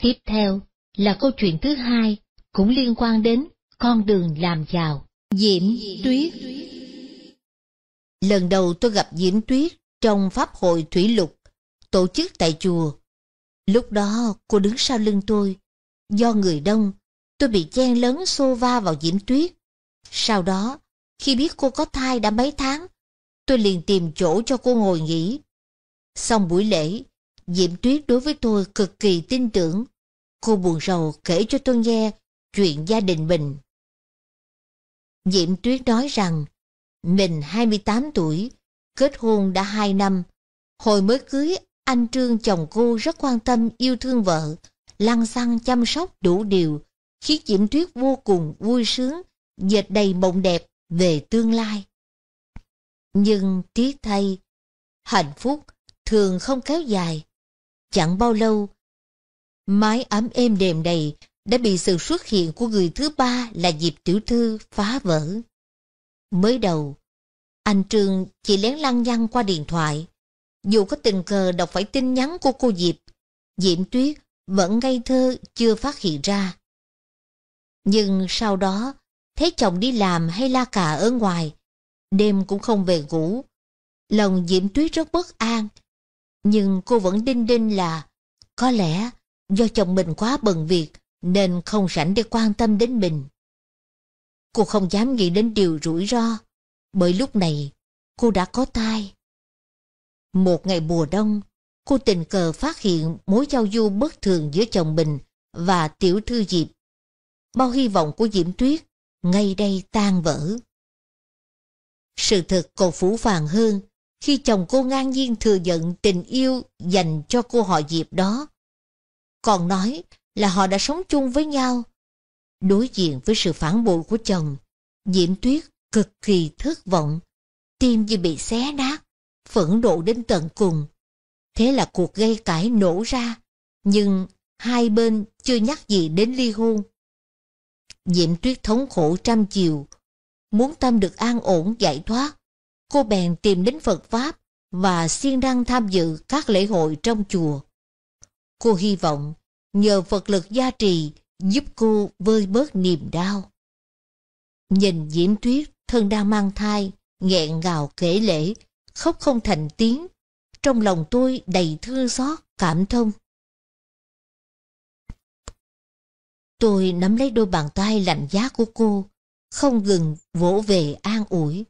Tiếp theo là câu chuyện thứ hai, cũng liên quan đến con đường làm giàu. Diễm Tuyết Lần đầu tôi gặp Diễm Tuyết trong Pháp hội Thủy Lục, tổ chức tại chùa. Lúc đó cô đứng sau lưng tôi. Do người đông, tôi bị chen lớn xô va vào Diễm Tuyết. Sau đó, khi biết cô có thai đã mấy tháng, tôi liền tìm chỗ cho cô ngồi nghỉ. Xong buổi lễ, Diệm Tuyết đối với tôi cực kỳ tin tưởng. Cô buồn rầu kể cho tôi nghe chuyện gia đình mình. Diệm Tuyết nói rằng mình 28 tuổi, kết hôn đã 2 năm. Hồi mới cưới, anh Trương chồng cô rất quan tâm yêu thương vợ, lăn xăng chăm sóc đủ điều, khiến Diệm Tuyết vô cùng vui sướng, dệt đầy mộng đẹp về tương lai. Nhưng tiếc thay, hạnh phúc thường không kéo dài. Chẳng bao lâu, mái ấm êm đềm đầy đã bị sự xuất hiện của người thứ ba là Diệp Tiểu Thư phá vỡ. Mới đầu, anh Trương chỉ lén lăng nhăng qua điện thoại. Dù có tình cờ đọc phải tin nhắn của cô Diệp, Diễm Tuyết vẫn ngây thơ chưa phát hiện ra. Nhưng sau đó, thấy chồng đi làm hay la cà ở ngoài, đêm cũng không về ngủ. Lòng Diễm Tuyết rất bất an, nhưng cô vẫn đinh đinh là có lẽ do chồng mình quá bận việc nên không rảnh để quan tâm đến mình. Cô không dám nghĩ đến điều rủi ro bởi lúc này cô đã có tai. Một ngày mùa đông, cô tình cờ phát hiện mối giao du bất thường giữa chồng mình và tiểu thư Diệp. Bao hy vọng của Diễm Tuyết ngay đây tan vỡ. Sự thật còn phủ phàng hơn khi chồng cô ngang nhiên thừa nhận tình yêu dành cho cô họ Diệp đó. Còn nói là họ đã sống chung với nhau. Đối diện với sự phản bội của chồng, Diễm Tuyết cực kỳ thất vọng, tim như bị xé nát, phẫn nộ đến tận cùng. Thế là cuộc gây cãi nổ ra, nhưng hai bên chưa nhắc gì đến ly hôn. Diễm Tuyết thống khổ trăm chiều, muốn Tâm được an ổn giải thoát, cô bèn tìm đến Phật Pháp và siêng năng tham dự các lễ hội trong chùa. Cô hy vọng nhờ Phật lực gia trì giúp cô vơi bớt niềm đau. Nhìn Diễm Tuyết thân đang mang thai, nghẹn ngào kể lễ, khóc không thành tiếng, trong lòng tôi đầy thương xót, cảm thông. Tôi nắm lấy đôi bàn tay lạnh giá của cô, không ngừng vỗ về an ủi.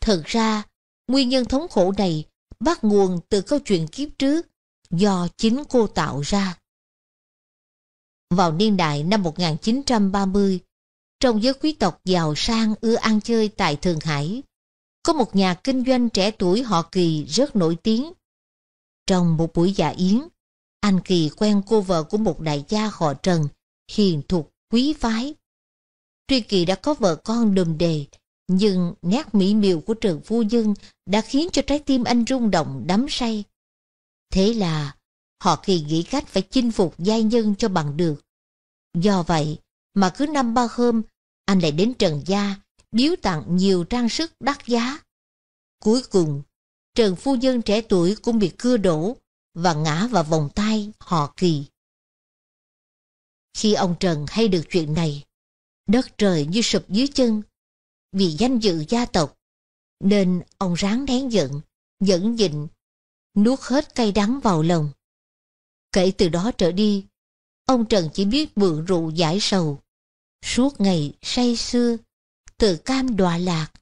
Thật ra, nguyên nhân thống khổ này bắt nguồn từ câu chuyện kiếp trước do chính cô tạo ra. Vào niên đại năm 1930, trong giới quý tộc giàu sang ưa ăn chơi tại Thượng Hải, có một nhà kinh doanh trẻ tuổi họ Kỳ rất nổi tiếng. Trong một buổi dạ yến, anh Kỳ quen cô vợ của một đại gia họ Trần, hiền thục, quý phái. Tuy Kỳ đã có vợ con đùm đề, nhưng nét mỹ miều của trường phu nhân đã khiến cho trái tim anh rung động đắm say. Thế là họ kỳ nghĩ cách phải chinh phục giai nhân cho bằng được. Do vậy mà cứ năm ba hôm anh lại đến Trần Gia biếu tặng nhiều trang sức đắt giá. Cuối cùng, Trần Phu Nhân trẻ tuổi cũng bị cưa đổ và ngã vào vòng tay họ kỳ. Khi ông Trần hay được chuyện này, đất trời như sụp dưới chân, vì danh dự gia tộc. Nên ông ráng nén giận, nhẫn nhịn, nuốt hết cay đắng vào lòng. Kể từ đó trở đi, ông Trần chỉ biết mượn rượu giải sầu. Suốt ngày say sưa, từ cam đọa lạc.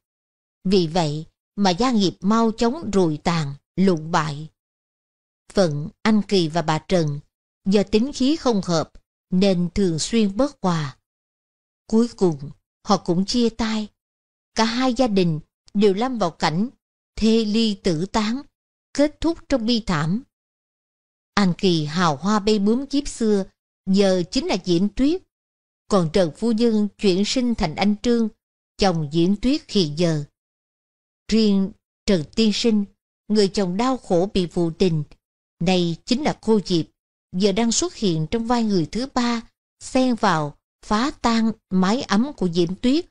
Vì vậy mà gia nghiệp mau chóng rùi tàn, lụng bại. Phận anh Kỳ và bà Trần do tính khí không hợp nên thường xuyên bớt quà. Cuối cùng, họ cũng chia tay cả hai gia đình đều lâm vào cảnh thê ly tử tán, kết thúc trong bi thảm. An Kỳ hào hoa bay bướm kiếp xưa, giờ chính là Diễn Tuyết. Còn Trần Phu Nhân chuyển sinh thành anh Trương, chồng Diễn Tuyết khi giờ. Riêng Trần Tiên Sinh, người chồng đau khổ bị phụ tình, này chính là cô Diệp, giờ đang xuất hiện trong vai người thứ ba, xen vào, phá tan mái ấm của Diễm Tuyết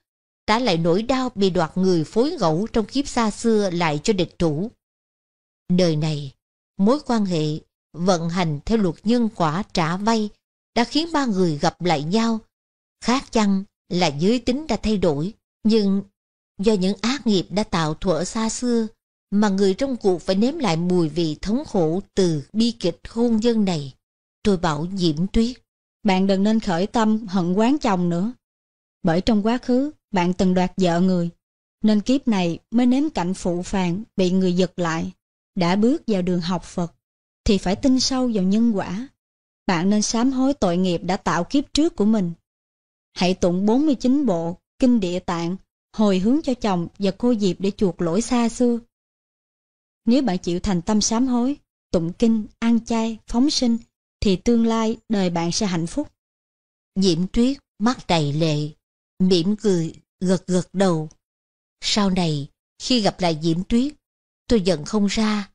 trả lại nỗi đau bị đoạt người phối gẫu trong kiếp xa xưa lại cho địch chủ. Đời này, mối quan hệ vận hành theo luật nhân quả trả vay đã khiến ba người gặp lại nhau. Khác chăng là giới tính đã thay đổi, nhưng do những ác nghiệp đã tạo thuở xa xưa mà người trong cuộc phải nếm lại mùi vị thống khổ từ bi kịch hôn nhân này. Tôi bảo Diễm Tuyết. Bạn đừng nên khởi tâm hận quán chồng nữa. Bởi trong quá khứ, bạn từng đoạt vợ người, nên kiếp này mới nếm cảnh phụ phàng bị người giật lại. Đã bước vào đường học Phật, thì phải tin sâu vào nhân quả. Bạn nên sám hối tội nghiệp đã tạo kiếp trước của mình. Hãy tụng 49 bộ, kinh địa tạng, hồi hướng cho chồng và cô Diệp để chuộc lỗi xa xưa. Nếu bạn chịu thành tâm sám hối, tụng kinh, ăn chay, phóng sinh, thì tương lai đời bạn sẽ hạnh phúc. Diễm Tuyết mắt đầy lệ, mỉm cười gật gật đầu. Sau này, khi gặp lại Diễm Tuyết, tôi giận không ra,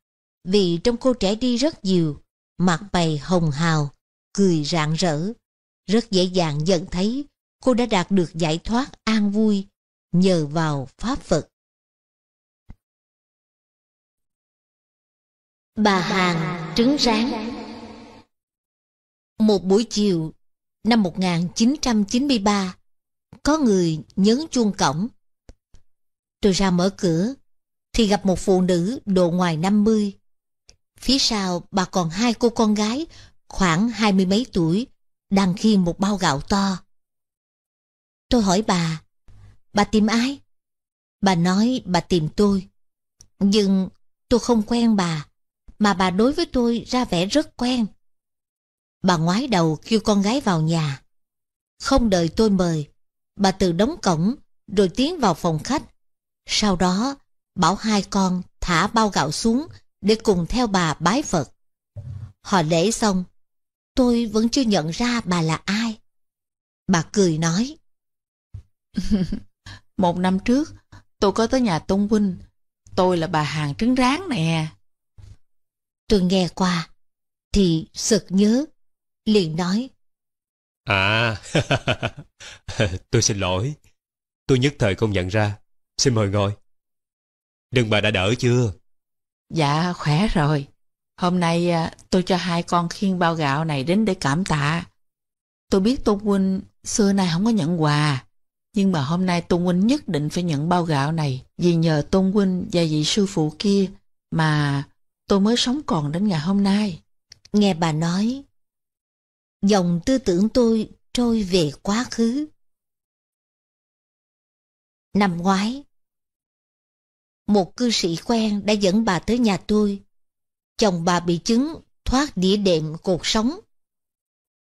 vì trong cô trẻ đi rất nhiều, mặt mày hồng hào, cười rạng rỡ. Rất dễ dàng nhận thấy cô đã đạt được giải thoát an vui nhờ vào Pháp Phật. Bà Hàng trứng rán Một buổi chiều năm 1993, có người nhấn chuông cổng. Tôi ra mở cửa, thì gặp một phụ nữ độ ngoài 50. Phía sau bà còn hai cô con gái khoảng hai mươi mấy tuổi đang khiêng một bao gạo to. Tôi hỏi bà, bà tìm ai? Bà nói bà tìm tôi. Nhưng tôi không quen bà, mà bà đối với tôi ra vẻ rất quen. Bà ngoái đầu kêu con gái vào nhà. Không đợi tôi mời, Bà Từ đóng cổng rồi tiến vào phòng khách. Sau đó, bảo hai con thả bao gạo xuống để cùng theo bà bái Phật. Họ lễ xong, tôi vẫn chưa nhận ra bà là ai. Bà cười nói. (laughs) Một năm trước, tôi có tới nhà Tôn Huynh. Tôi là bà hàng trứng rán nè. Tôi nghe qua, thì sực nhớ, liền nói. À, (laughs) tôi xin lỗi. Tôi nhất thời không nhận ra. Xin mời ngồi. Đừng bà đã đỡ chưa? Dạ, khỏe rồi. Hôm nay à, tôi cho hai con khiên bao gạo này đến để cảm tạ. Tôi biết Tôn Huynh xưa nay không có nhận quà. Nhưng mà hôm nay Tôn Huynh nhất định phải nhận bao gạo này vì nhờ Tôn Huynh và vị sư phụ kia mà tôi mới sống còn đến ngày hôm nay. Nghe bà nói, dòng tư tưởng tôi trôi về quá khứ. Năm ngoái, một cư sĩ quen đã dẫn bà tới nhà tôi. Chồng bà bị chứng thoát đĩa đệm cột sống.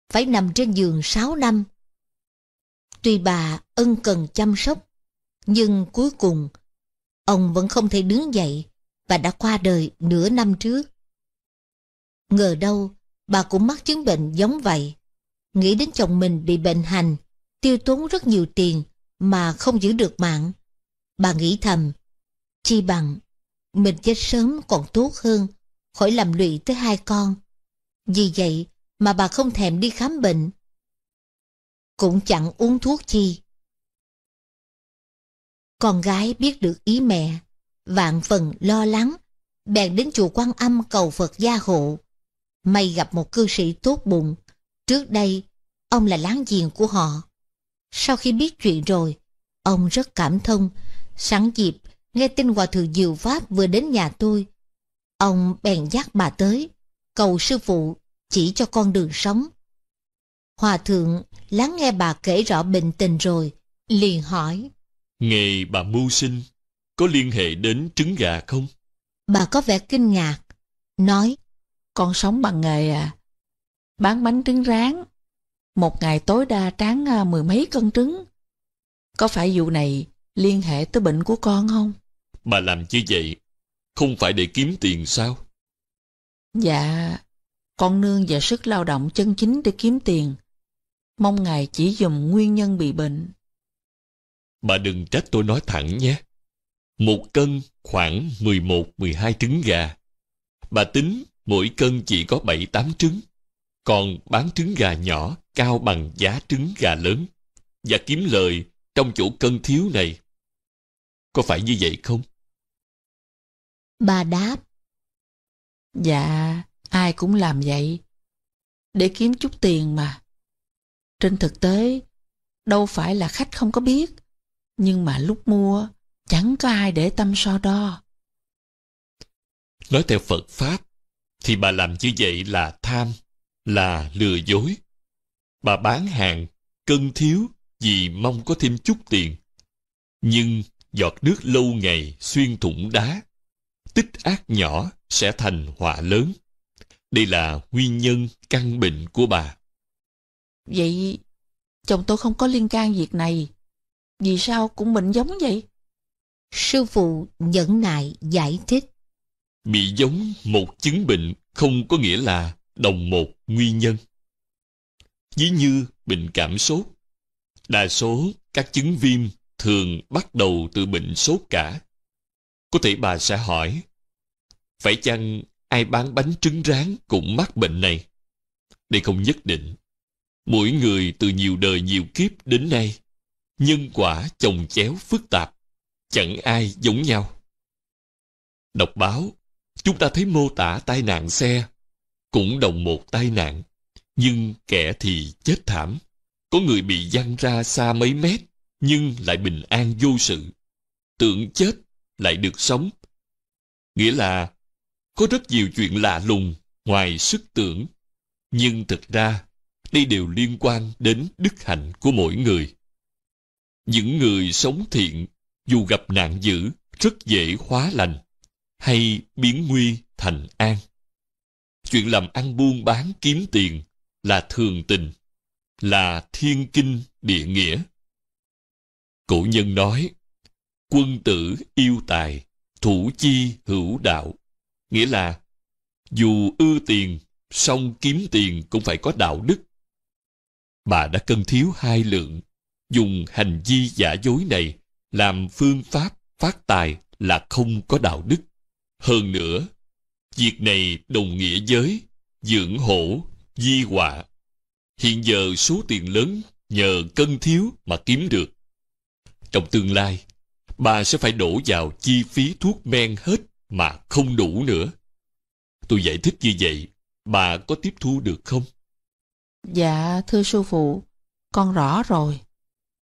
Phải nằm trên giường 6 năm. Tuy bà ân cần chăm sóc, nhưng cuối cùng ông vẫn không thể đứng dậy và đã qua đời nửa năm trước. Ngờ đâu bà cũng mắc chứng bệnh giống vậy. Nghĩ đến chồng mình bị bệnh hành, tiêu tốn rất nhiều tiền mà không giữ được mạng. Bà nghĩ thầm, chi bằng, mình chết sớm còn tốt hơn, khỏi làm lụy tới hai con. Vì vậy mà bà không thèm đi khám bệnh. Cũng chẳng uống thuốc chi. Con gái biết được ý mẹ, vạn phần lo lắng, bèn đến chùa quan âm cầu Phật gia hộ May gặp một cư sĩ tốt bụng. Trước đây, ông là láng giềng của họ. Sau khi biết chuyện rồi, ông rất cảm thông. Sẵn dịp, nghe tin Hòa Thượng Diệu Pháp vừa đến nhà tôi. Ông bèn dắt bà tới, cầu sư phụ chỉ cho con đường sống. Hòa Thượng lắng nghe bà kể rõ bệnh tình rồi, liền hỏi. Nghề bà mưu sinh, có liên hệ đến trứng gà không? Bà có vẻ kinh ngạc, nói con sống bằng nghề à? Bán bánh trứng rán. Một ngày tối đa tráng à, mười mấy cân trứng. Có phải vụ này liên hệ tới bệnh của con không? Bà làm như vậy không phải để kiếm tiền sao? Dạ, con nương và sức lao động chân chính để kiếm tiền. Mong ngài chỉ dùm nguyên nhân bị bệnh. Bà đừng trách tôi nói thẳng nhé. Một cân khoảng 11-12 trứng gà. Bà tính mỗi cân chỉ có bảy tám trứng, còn bán trứng gà nhỏ cao bằng giá trứng gà lớn và kiếm lời trong chỗ cân thiếu này. Có phải như vậy không? Bà đáp. Dạ, ai cũng làm vậy. Để kiếm chút tiền mà. Trên thực tế, đâu phải là khách không có biết. Nhưng mà lúc mua, chẳng có ai để tâm so đo. Nói theo Phật Pháp, thì bà làm như vậy là tham, là lừa dối. Bà bán hàng, cân thiếu vì mong có thêm chút tiền. Nhưng giọt nước lâu ngày xuyên thủng đá, tích ác nhỏ sẽ thành họa lớn. Đây là nguyên nhân căn bệnh của bà. Vậy chồng tôi không có liên can việc này. Vì sao cũng bệnh giống vậy? Sư phụ nhẫn nại giải thích bị giống một chứng bệnh không có nghĩa là đồng một nguyên nhân. Ví như bệnh cảm sốt, đa số các chứng viêm thường bắt đầu từ bệnh sốt cả. Có thể bà sẽ hỏi, phải chăng ai bán bánh trứng rán cũng mắc bệnh này? Đây không nhất định. Mỗi người từ nhiều đời nhiều kiếp đến nay, nhân quả chồng chéo phức tạp, chẳng ai giống nhau. Đọc báo chúng ta thấy mô tả tai nạn xe cũng đồng một tai nạn, nhưng kẻ thì chết thảm. Có người bị văng ra xa mấy mét, nhưng lại bình an vô sự. Tưởng chết, lại được sống. Nghĩa là, có rất nhiều chuyện lạ lùng ngoài sức tưởng. Nhưng thực ra, đây đều liên quan đến đức hạnh của mỗi người. Những người sống thiện, dù gặp nạn dữ, rất dễ hóa lành hay biến nguy thành an. Chuyện làm ăn buôn bán kiếm tiền là thường tình, là thiên kinh địa nghĩa. Cổ nhân nói, quân tử yêu tài, thủ chi hữu đạo. Nghĩa là, dù ưa tiền, song kiếm tiền cũng phải có đạo đức. Bà đã cân thiếu hai lượng, dùng hành vi giả dối này làm phương pháp phát tài là không có đạo đức. Hơn nữa, việc này đồng nghĩa với dưỡng hổ, di họa. Hiện giờ số tiền lớn nhờ cân thiếu mà kiếm được. Trong tương lai, bà sẽ phải đổ vào chi phí thuốc men hết mà không đủ nữa. Tôi giải thích như vậy, bà có tiếp thu được không? Dạ, thưa sư phụ, con rõ rồi.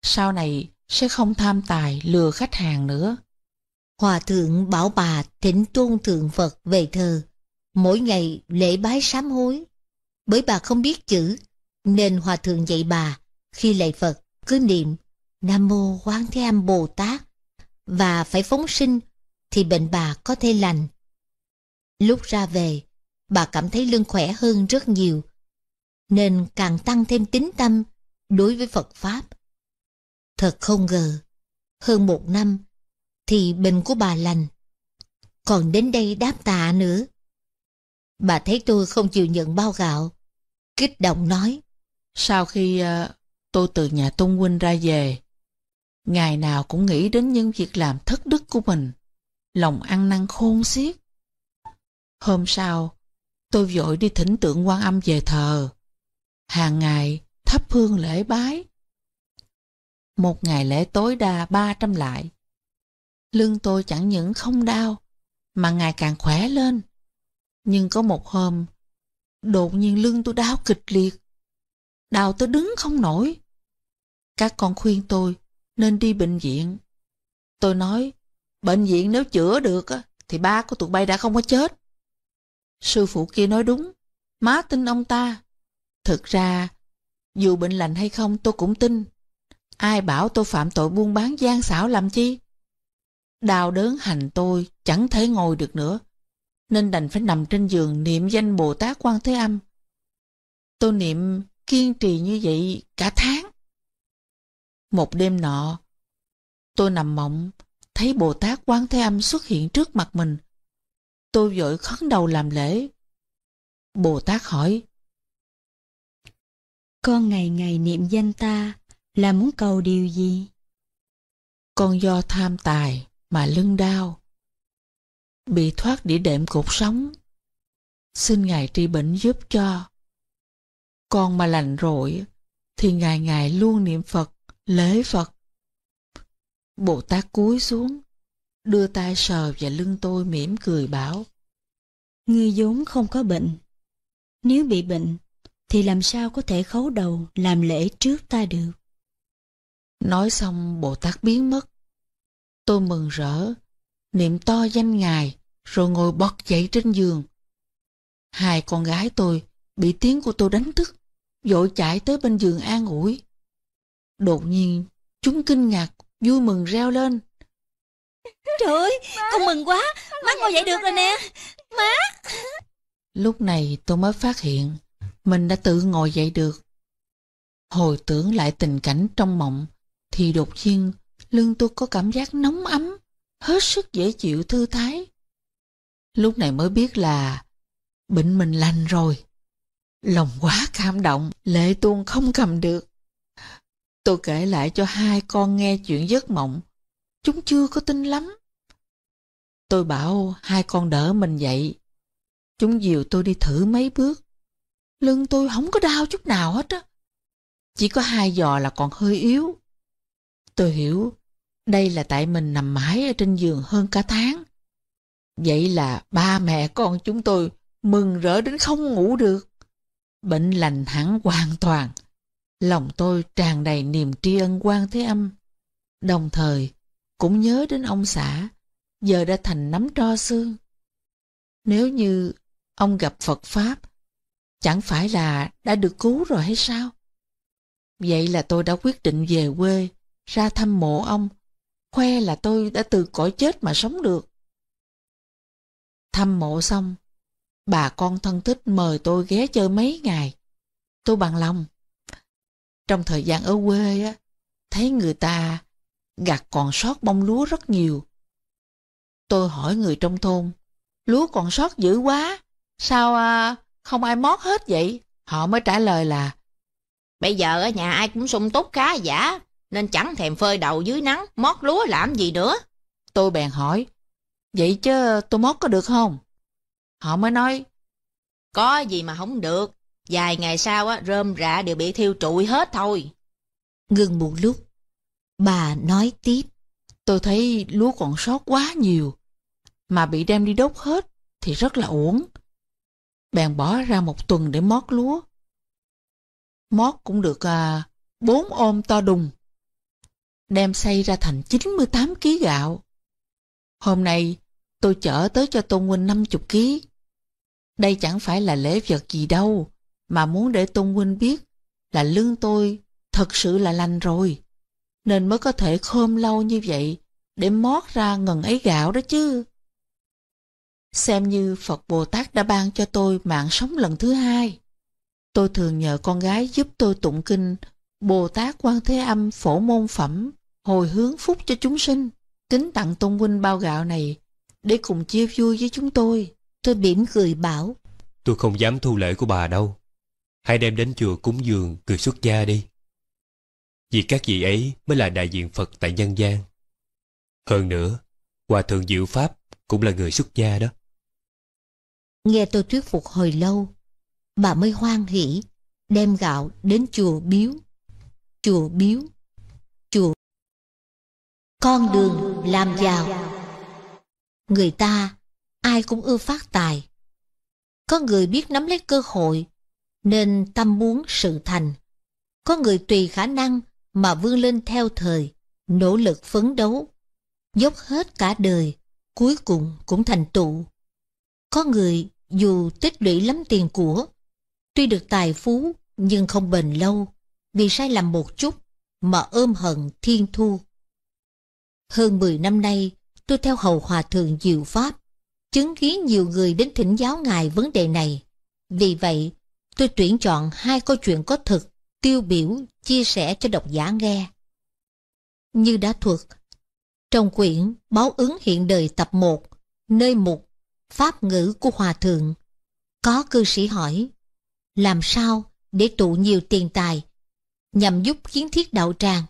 Sau này sẽ không tham tài lừa khách hàng nữa. Hòa thượng bảo bà thỉnh tôn thượng Phật về thờ, mỗi ngày lễ bái sám hối. Bởi bà không biết chữ, nên hòa thượng dạy bà khi lạy Phật cứ niệm Nam Mô Quán Thế Âm Bồ Tát và phải phóng sinh thì bệnh bà có thể lành. Lúc ra về, bà cảm thấy lưng khỏe hơn rất nhiều, nên càng tăng thêm tín tâm đối với Phật Pháp. Thật không ngờ, hơn một năm thì bệnh của bà lành. Còn đến đây đáp tạ nữa. Bà thấy tôi không chịu nhận bao gạo. Kích động nói. Sau khi uh, tôi từ nhà Tôn Huynh ra về, ngày nào cũng nghĩ đến những việc làm thất đức của mình. Lòng ăn năn khôn xiết. Hôm sau, tôi vội đi thỉnh tượng quan âm về thờ. Hàng ngày thắp hương lễ bái. Một ngày lễ tối đa ba trăm lại. Lưng tôi chẳng những không đau, mà ngày càng khỏe lên. Nhưng có một hôm, đột nhiên lưng tôi đau kịch liệt. Đau tôi đứng không nổi. Các con khuyên tôi nên đi bệnh viện. Tôi nói, bệnh viện nếu chữa được thì ba của tụi bay đã không có chết. Sư phụ kia nói đúng, má tin ông ta. Thực ra, dù bệnh lành hay không tôi cũng tin. Ai bảo tôi phạm tội buôn bán gian xảo làm chi? Đau đớn hành tôi chẳng thể ngồi được nữa, nên đành phải nằm trên giường niệm danh Bồ Tát Quan Thế Âm. Tôi niệm kiên trì như vậy cả tháng. Một đêm nọ, tôi nằm mộng, thấy Bồ Tát Quan Thế Âm xuất hiện trước mặt mình. Tôi vội khấn đầu làm lễ. Bồ Tát hỏi, Con ngày ngày niệm danh ta là muốn cầu điều gì? Con do tham tài mà lưng đau. Bị thoát đĩa đệm cột sống. Xin Ngài trị bệnh giúp cho. Con mà lành rồi, thì ngài ngài luôn niệm Phật, lễ Phật. Bồ Tát cúi xuống, đưa tay sờ và lưng tôi mỉm cười bảo. Ngươi vốn không có bệnh. Nếu bị bệnh, thì làm sao có thể khấu đầu làm lễ trước ta được? Nói xong Bồ Tát biến mất. Tôi mừng rỡ, niệm to danh ngài, rồi ngồi bật dậy trên giường. Hai con gái tôi bị tiếng của tôi đánh thức, vội chạy tới bên giường an ủi. Đột nhiên, chúng kinh ngạc, vui mừng reo lên. Trời ơi, con mừng quá, má ngồi dậy được rồi nè, má. Lúc này tôi mới phát hiện, mình đã tự ngồi dậy được. Hồi tưởng lại tình cảnh trong mộng, thì đột nhiên lưng tôi có cảm giác nóng ấm, hết sức dễ chịu thư thái. Lúc này mới biết là bệnh mình lành rồi. Lòng quá cảm động, lệ tuôn không cầm được. Tôi kể lại cho hai con nghe chuyện giấc mộng. Chúng chưa có tin lắm. Tôi bảo hai con đỡ mình dậy. Chúng dìu tôi đi thử mấy bước. Lưng tôi không có đau chút nào hết á. Chỉ có hai giò là còn hơi yếu. Tôi hiểu đây là tại mình nằm mãi ở trên giường hơn cả tháng. Vậy là ba mẹ con chúng tôi mừng rỡ đến không ngủ được. Bệnh lành hẳn hoàn toàn. Lòng tôi tràn đầy niềm tri ân quan thế âm. Đồng thời, cũng nhớ đến ông xã, giờ đã thành nắm tro xương. Nếu như ông gặp Phật Pháp, chẳng phải là đã được cứu rồi hay sao? Vậy là tôi đã quyết định về quê, ra thăm mộ ông khoe là tôi đã từ cõi chết mà sống được. Thăm mộ xong, bà con thân thích mời tôi ghé chơi mấy ngày. Tôi bằng lòng. Trong thời gian ở quê, á, thấy người ta gặt còn sót bông lúa rất nhiều. Tôi hỏi người trong thôn, lúa còn sót dữ quá, sao à, không ai mót hết vậy? Họ mới trả lời là, bây giờ ở nhà ai cũng sung túc khá giả, nên chẳng thèm phơi đầu dưới nắng, mót lúa làm gì nữa. Tôi bèn hỏi, vậy chứ tôi mót có được không? Họ mới nói, có gì mà không được, vài ngày sau á, rơm rạ đều bị thiêu trụi hết thôi. Ngừng một lúc, bà nói tiếp, tôi thấy lúa còn sót quá nhiều, mà bị đem đi đốt hết thì rất là uổng. Bèn bỏ ra một tuần để mót lúa. Mót cũng được à, bốn ôm to đùng đem xây ra thành 98 kg gạo. Hôm nay, tôi chở tới cho Tôn Huynh 50 kg. Đây chẳng phải là lễ vật gì đâu, mà muốn để Tôn Huynh biết là lương tôi thật sự là lành rồi, nên mới có thể khom lâu như vậy để mót ra ngần ấy gạo đó chứ. Xem như Phật Bồ Tát đã ban cho tôi mạng sống lần thứ hai. Tôi thường nhờ con gái giúp tôi tụng kinh Bồ Tát Quan Thế Âm phổ môn phẩm hồi hướng phúc cho chúng sinh. Kính tặng Tôn Huynh bao gạo này để cùng chia vui với chúng tôi. Tôi mỉm cười bảo. Tôi không dám thu lễ của bà đâu. Hãy đem đến chùa cúng dường cười xuất gia đi. Vì các vị ấy mới là đại diện Phật tại nhân gian. Hơn nữa, Hòa Thượng Diệu Pháp cũng là người xuất gia đó. Nghe tôi thuyết phục hồi lâu, bà mới hoan hỉ đem gạo đến chùa biếu chùa biếu chùa con đường làm giàu người ta ai cũng ưa phát tài có người biết nắm lấy cơ hội nên tâm muốn sự thành có người tùy khả năng mà vươn lên theo thời nỗ lực phấn đấu dốc hết cả đời cuối cùng cũng thành tựu có người dù tích lũy lắm tiền của tuy được tài phú nhưng không bền lâu vì sai lầm một chút mà ôm hận thiên thu. Hơn 10 năm nay, tôi theo hầu hòa thượng diệu pháp, chứng kiến nhiều người đến thỉnh giáo ngài vấn đề này. Vì vậy, tôi tuyển chọn hai câu chuyện có thực, tiêu biểu, chia sẻ cho độc giả nghe. Như đã thuật, trong quyển Báo ứng hiện đời tập 1, nơi mục Pháp ngữ của Hòa Thượng, có cư sĩ hỏi, làm sao để tụ nhiều tiền tài nhằm giúp kiến thiết đạo tràng.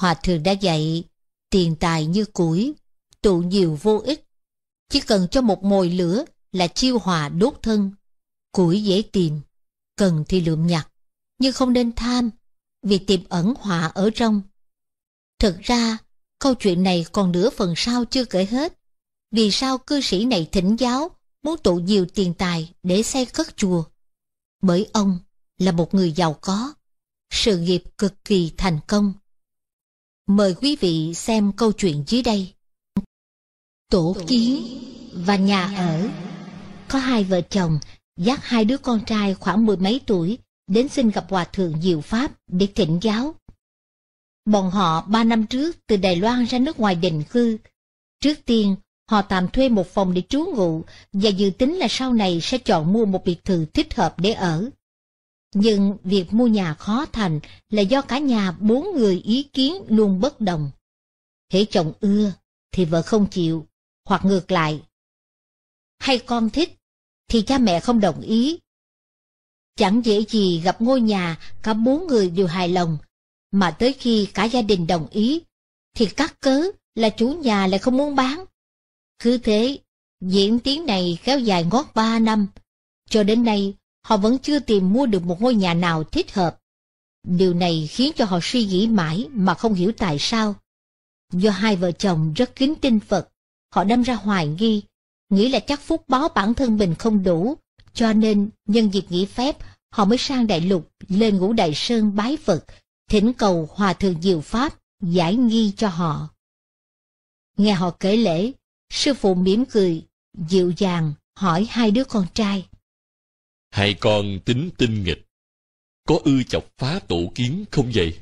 Hòa thượng đã dạy, tiền tài như củi, tụ nhiều vô ích. Chỉ cần cho một mồi lửa là chiêu hòa đốt thân. Củi dễ tìm, cần thì lượm nhặt, nhưng không nên tham, vì tiềm ẩn họa ở trong. Thực ra, câu chuyện này còn nửa phần sau chưa kể hết. Vì sao cư sĩ này thỉnh giáo muốn tụ nhiều tiền tài để xây cất chùa? Bởi ông là một người giàu có, sự nghiệp cực kỳ thành công. Mời quý vị xem câu chuyện dưới đây. Tổ kiến và nhà ở Có hai vợ chồng dắt hai đứa con trai khoảng mười mấy tuổi đến xin gặp Hòa Thượng Diệu Pháp để thỉnh giáo. Bọn họ ba năm trước từ Đài Loan ra nước ngoài định cư. Trước tiên, họ tạm thuê một phòng để trú ngụ và dự tính là sau này sẽ chọn mua một biệt thự thích hợp để ở. Nhưng việc mua nhà khó thành là do cả nhà bốn người ý kiến luôn bất đồng. Hễ chồng ưa thì vợ không chịu, hoặc ngược lại. Hay con thích thì cha mẹ không đồng ý. Chẳng dễ gì gặp ngôi nhà cả bốn người đều hài lòng, mà tới khi cả gia đình đồng ý, thì cắt cớ là chủ nhà lại không muốn bán. Cứ thế, diễn tiến này kéo dài ngót ba năm, cho đến nay họ vẫn chưa tìm mua được một ngôi nhà nào thích hợp. Điều này khiến cho họ suy nghĩ mãi mà không hiểu tại sao. Do hai vợ chồng rất kính tin Phật, họ đâm ra hoài nghi, nghĩ là chắc phúc báo bản thân mình không đủ, cho nên nhân dịp nghỉ phép họ mới sang đại lục lên ngũ đại sơn bái Phật, thỉnh cầu hòa thượng diệu pháp giải nghi cho họ. Nghe họ kể lễ, sư phụ mỉm cười, dịu dàng hỏi hai đứa con trai. Hai con tính tinh nghịch, có ưa chọc phá tổ kiến không vậy?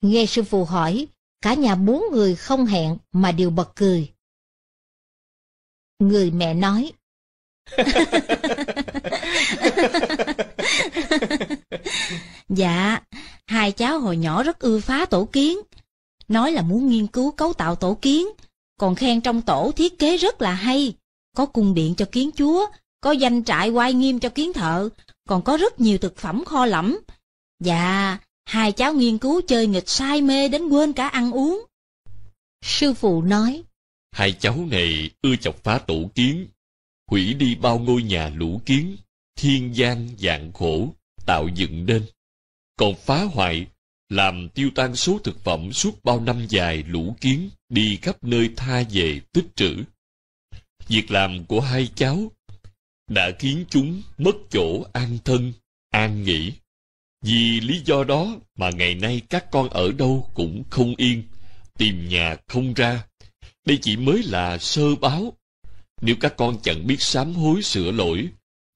Nghe sư phụ hỏi, cả nhà bốn người không hẹn mà đều bật cười. Người mẹ nói. (laughs) dạ, hai cháu hồi nhỏ rất ưa phá tổ kiến. Nói là muốn nghiên cứu cấu tạo tổ kiến, còn khen trong tổ thiết kế rất là hay. Có cung điện cho kiến chúa, có danh trại quay nghiêm cho kiến thợ, còn có rất nhiều thực phẩm kho lẫm. Dạ, hai cháu nghiên cứu chơi nghịch say mê đến quên cả ăn uống. Sư phụ nói, hai cháu này ưa chọc phá tổ kiến, hủy đi bao ngôi nhà lũ kiến, thiên gian dạng khổ, tạo dựng nên. Còn phá hoại, làm tiêu tan số thực phẩm suốt bao năm dài lũ kiến đi khắp nơi tha về tích trữ. Việc làm của hai cháu đã khiến chúng mất chỗ an thân, an nghỉ. Vì lý do đó mà ngày nay các con ở đâu cũng không yên, tìm nhà không ra. Đây chỉ mới là sơ báo. Nếu các con chẳng biết sám hối sửa lỗi,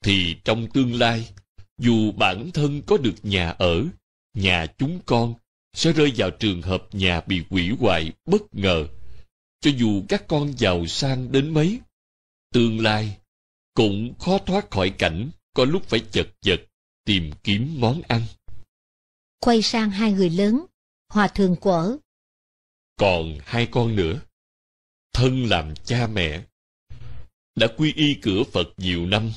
thì trong tương lai, dù bản thân có được nhà ở, nhà chúng con sẽ rơi vào trường hợp nhà bị quỷ hoại bất ngờ. Cho dù các con giàu sang đến mấy, tương lai cũng khó thoát khỏi cảnh có lúc phải chật vật tìm kiếm món ăn. Quay sang hai người lớn, hòa thượng quở. Còn hai con nữa, thân làm cha mẹ, đã quy y cửa Phật nhiều năm,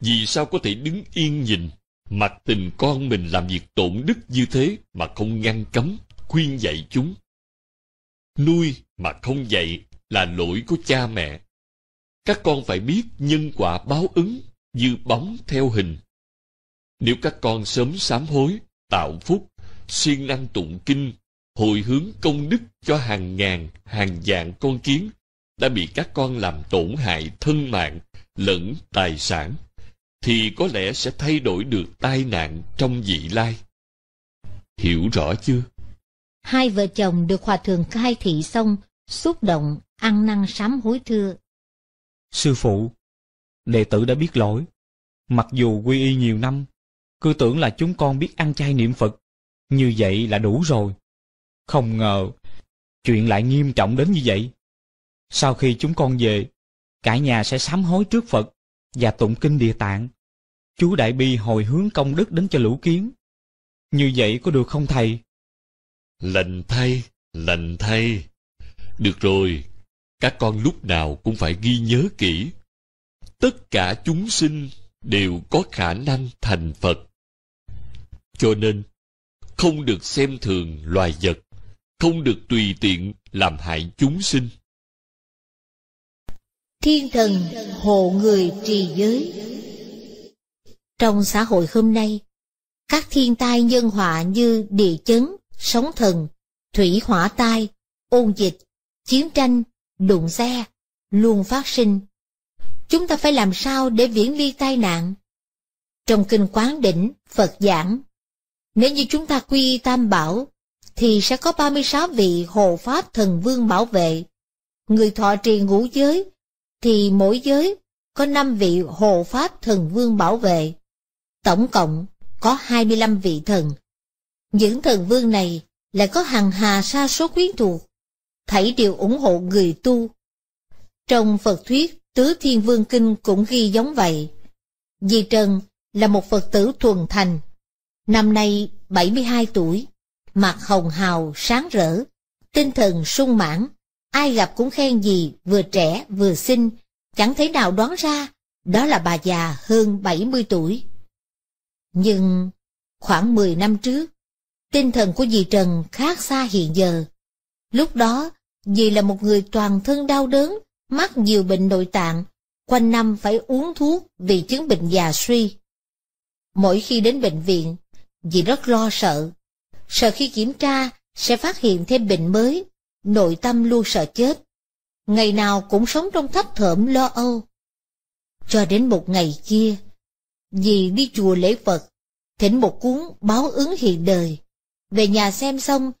vì sao có thể đứng yên nhìn, mặc tình con mình làm việc tổn đức như thế mà không ngăn cấm, khuyên dạy chúng. Nuôi mà không dạy là lỗi của cha mẹ các con phải biết nhân quả báo ứng như bóng theo hình nếu các con sớm sám hối tạo phúc siêng năng tụng kinh hồi hướng công đức cho hàng ngàn hàng vạn con kiến đã bị các con làm tổn hại thân mạng lẫn tài sản thì có lẽ sẽ thay đổi được tai nạn trong vị lai hiểu rõ chưa hai vợ chồng được hòa thượng khai thị xong xúc động ăn năn sám hối thưa Sư phụ, đệ tử đã biết lỗi. Mặc dù quy y nhiều năm, cứ tưởng là chúng con biết ăn chay niệm Phật, như vậy là đủ rồi. Không ngờ, chuyện lại nghiêm trọng đến như vậy. Sau khi chúng con về, cả nhà sẽ sám hối trước Phật và tụng kinh địa tạng. Chú Đại Bi hồi hướng công đức đến cho lũ kiến. Như vậy có được không thầy? Lành thay, lành thay. Được rồi, các con lúc nào cũng phải ghi nhớ kỹ tất cả chúng sinh đều có khả năng thành phật cho nên không được xem thường loài vật không được tùy tiện làm hại chúng sinh thiên thần hộ người trì giới trong xã hội hôm nay các thiên tai nhân họa như địa chấn sóng thần thủy hỏa tai ôn dịch chiến tranh đụng xe, luôn phát sinh. Chúng ta phải làm sao để viễn ly tai nạn? Trong kinh quán đỉnh, Phật giảng, nếu như chúng ta quy tam bảo, thì sẽ có 36 vị hộ pháp thần vương bảo vệ. Người thọ trì ngũ giới, thì mỗi giới có năm vị hộ pháp thần vương bảo vệ. Tổng cộng có 25 vị thần. Những thần vương này lại có hàng hà sa số quyến thuộc thảy đều ủng hộ người tu. Trong Phật thuyết Tứ Thiên Vương Kinh cũng ghi giống vậy. Di Trần là một Phật tử thuần thành, năm nay 72 tuổi, mặt hồng hào sáng rỡ, tinh thần sung mãn, ai gặp cũng khen gì vừa trẻ vừa xinh, chẳng thấy nào đoán ra đó là bà già hơn 70 tuổi. Nhưng khoảng 10 năm trước, tinh thần của dì Trần khác xa hiện giờ. Lúc đó, vì là một người toàn thân đau đớn, mắc nhiều bệnh nội tạng, quanh năm phải uống thuốc vì chứng bệnh già suy. Mỗi khi đến bệnh viện, dì rất lo sợ. Sợ khi kiểm tra sẽ phát hiện thêm bệnh mới, nội tâm luôn sợ chết. Ngày nào cũng sống trong thấp thởm lo âu. Cho đến một ngày kia, dì đi chùa lễ Phật, thỉnh một cuốn báo ứng hiện đời. Về nhà xem xong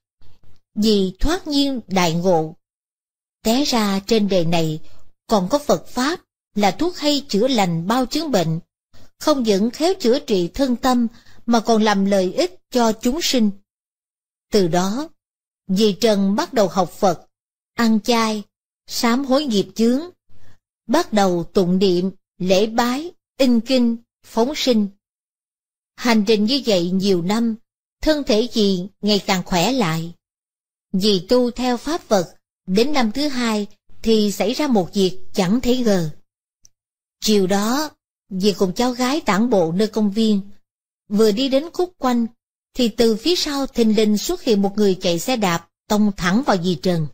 vì thoát nhiên đại ngộ. Té ra trên đề này còn có Phật Pháp là thuốc hay chữa lành bao chứng bệnh, không những khéo chữa trị thân tâm mà còn làm lợi ích cho chúng sinh. Từ đó, dì Trần bắt đầu học Phật, ăn chay, sám hối nghiệp chướng, bắt đầu tụng niệm, lễ bái, in kinh, phóng sinh. Hành trình như vậy nhiều năm, thân thể dì ngày càng khỏe lại vì tu theo pháp vật, đến năm thứ hai thì xảy ra một việc chẳng thấy ngờ. Chiều đó, Dì cùng cháu gái tản bộ nơi công viên, vừa đi đến khúc quanh, thì từ phía sau thình lình xuất hiện một người chạy xe đạp tông thẳng vào dì Trần.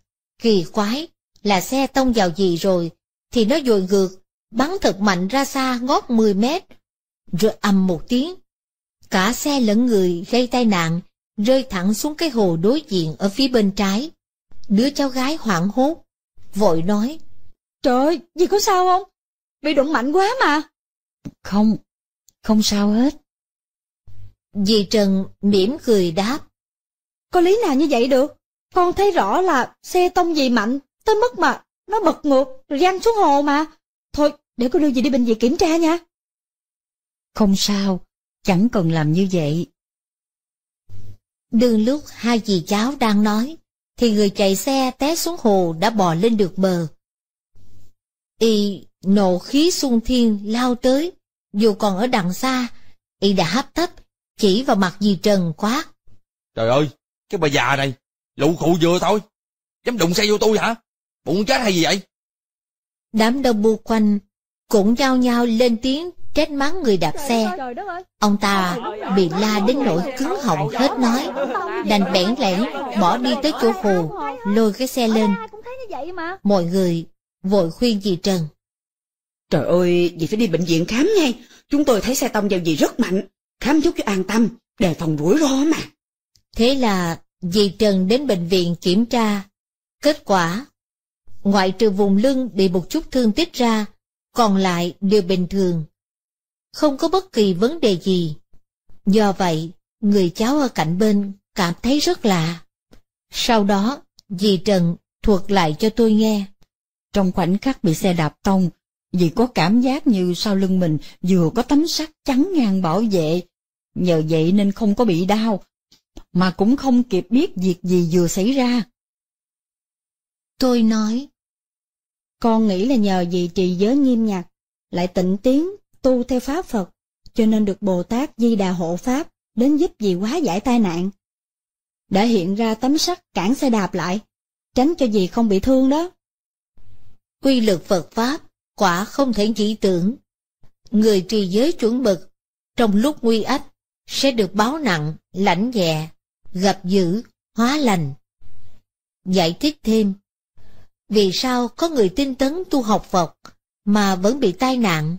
Kỳ quái, là xe tông vào dì rồi, thì nó dồi ngược, bắn thật mạnh ra xa ngót 10 mét, rồi ầm một tiếng. Cả xe lẫn người gây tai nạn rơi thẳng xuống cái hồ đối diện ở phía bên trái. Đứa cháu gái hoảng hốt, vội nói, Trời ơi, dì có sao không? Bị đụng mạnh quá mà. Không, không sao hết. Dì Trần mỉm cười đáp, Có lý nào như vậy được? Con thấy rõ là xe tông dì mạnh, tới mất mà nó bật ngược rồi lăn xuống hồ mà. Thôi, để con đưa dì đi bệnh viện kiểm tra nha. Không sao, chẳng cần làm như vậy. Đương lúc hai dì cháu đang nói, thì người chạy xe té xuống hồ đã bò lên được bờ. Y nộ khí xung thiên lao tới, dù còn ở đằng xa, Y đã hấp tấp, chỉ vào mặt dì Trần quát. Trời ơi, cái bà già này, lụ cụ vừa thôi, dám đụng xe vô tôi hả? Bụng chết hay gì vậy? Đám đông bu quanh, cũng nhao nhao lên tiếng trách mắng người đạp xe ông ta bị la đến nỗi cứng họng hết nói đành bẽn lẽn bỏ đi tới chỗ hồ lôi cái xe lên mọi người vội khuyên dì trần trời ơi dì phải đi bệnh viện khám ngay chúng tôi thấy xe tông vào dì rất mạnh khám giúp cho an tâm đề phòng rủi ro mà thế là dì trần đến bệnh viện kiểm tra kết quả ngoại trừ vùng lưng bị một chút thương tích ra còn lại đều bình thường không có bất kỳ vấn đề gì. Do vậy, người cháu ở cạnh bên cảm thấy rất lạ. Sau đó, dì Trần thuật lại cho tôi nghe. Trong khoảnh khắc bị xe đạp tông, dì có cảm giác như sau lưng mình vừa có tấm sắt chắn ngang bảo vệ. Nhờ vậy nên không có bị đau, mà cũng không kịp biết việc gì vừa xảy ra. Tôi nói, con nghĩ là nhờ dì trì giới nghiêm nhặt, lại tịnh tiếng tu theo Pháp Phật, cho nên được Bồ Tát Di Đà hộ Pháp đến giúp gì hóa giải tai nạn. Đã hiện ra tấm sắt cản xe đạp lại, tránh cho gì không bị thương đó. Quy lực Phật Pháp quả không thể dĩ tưởng. Người trì giới chuẩn mực trong lúc nguy ách, sẽ được báo nặng, lãnh nhẹ, gặp dữ, hóa lành. Giải thích thêm, vì sao có người tinh tấn tu học Phật mà vẫn bị tai nạn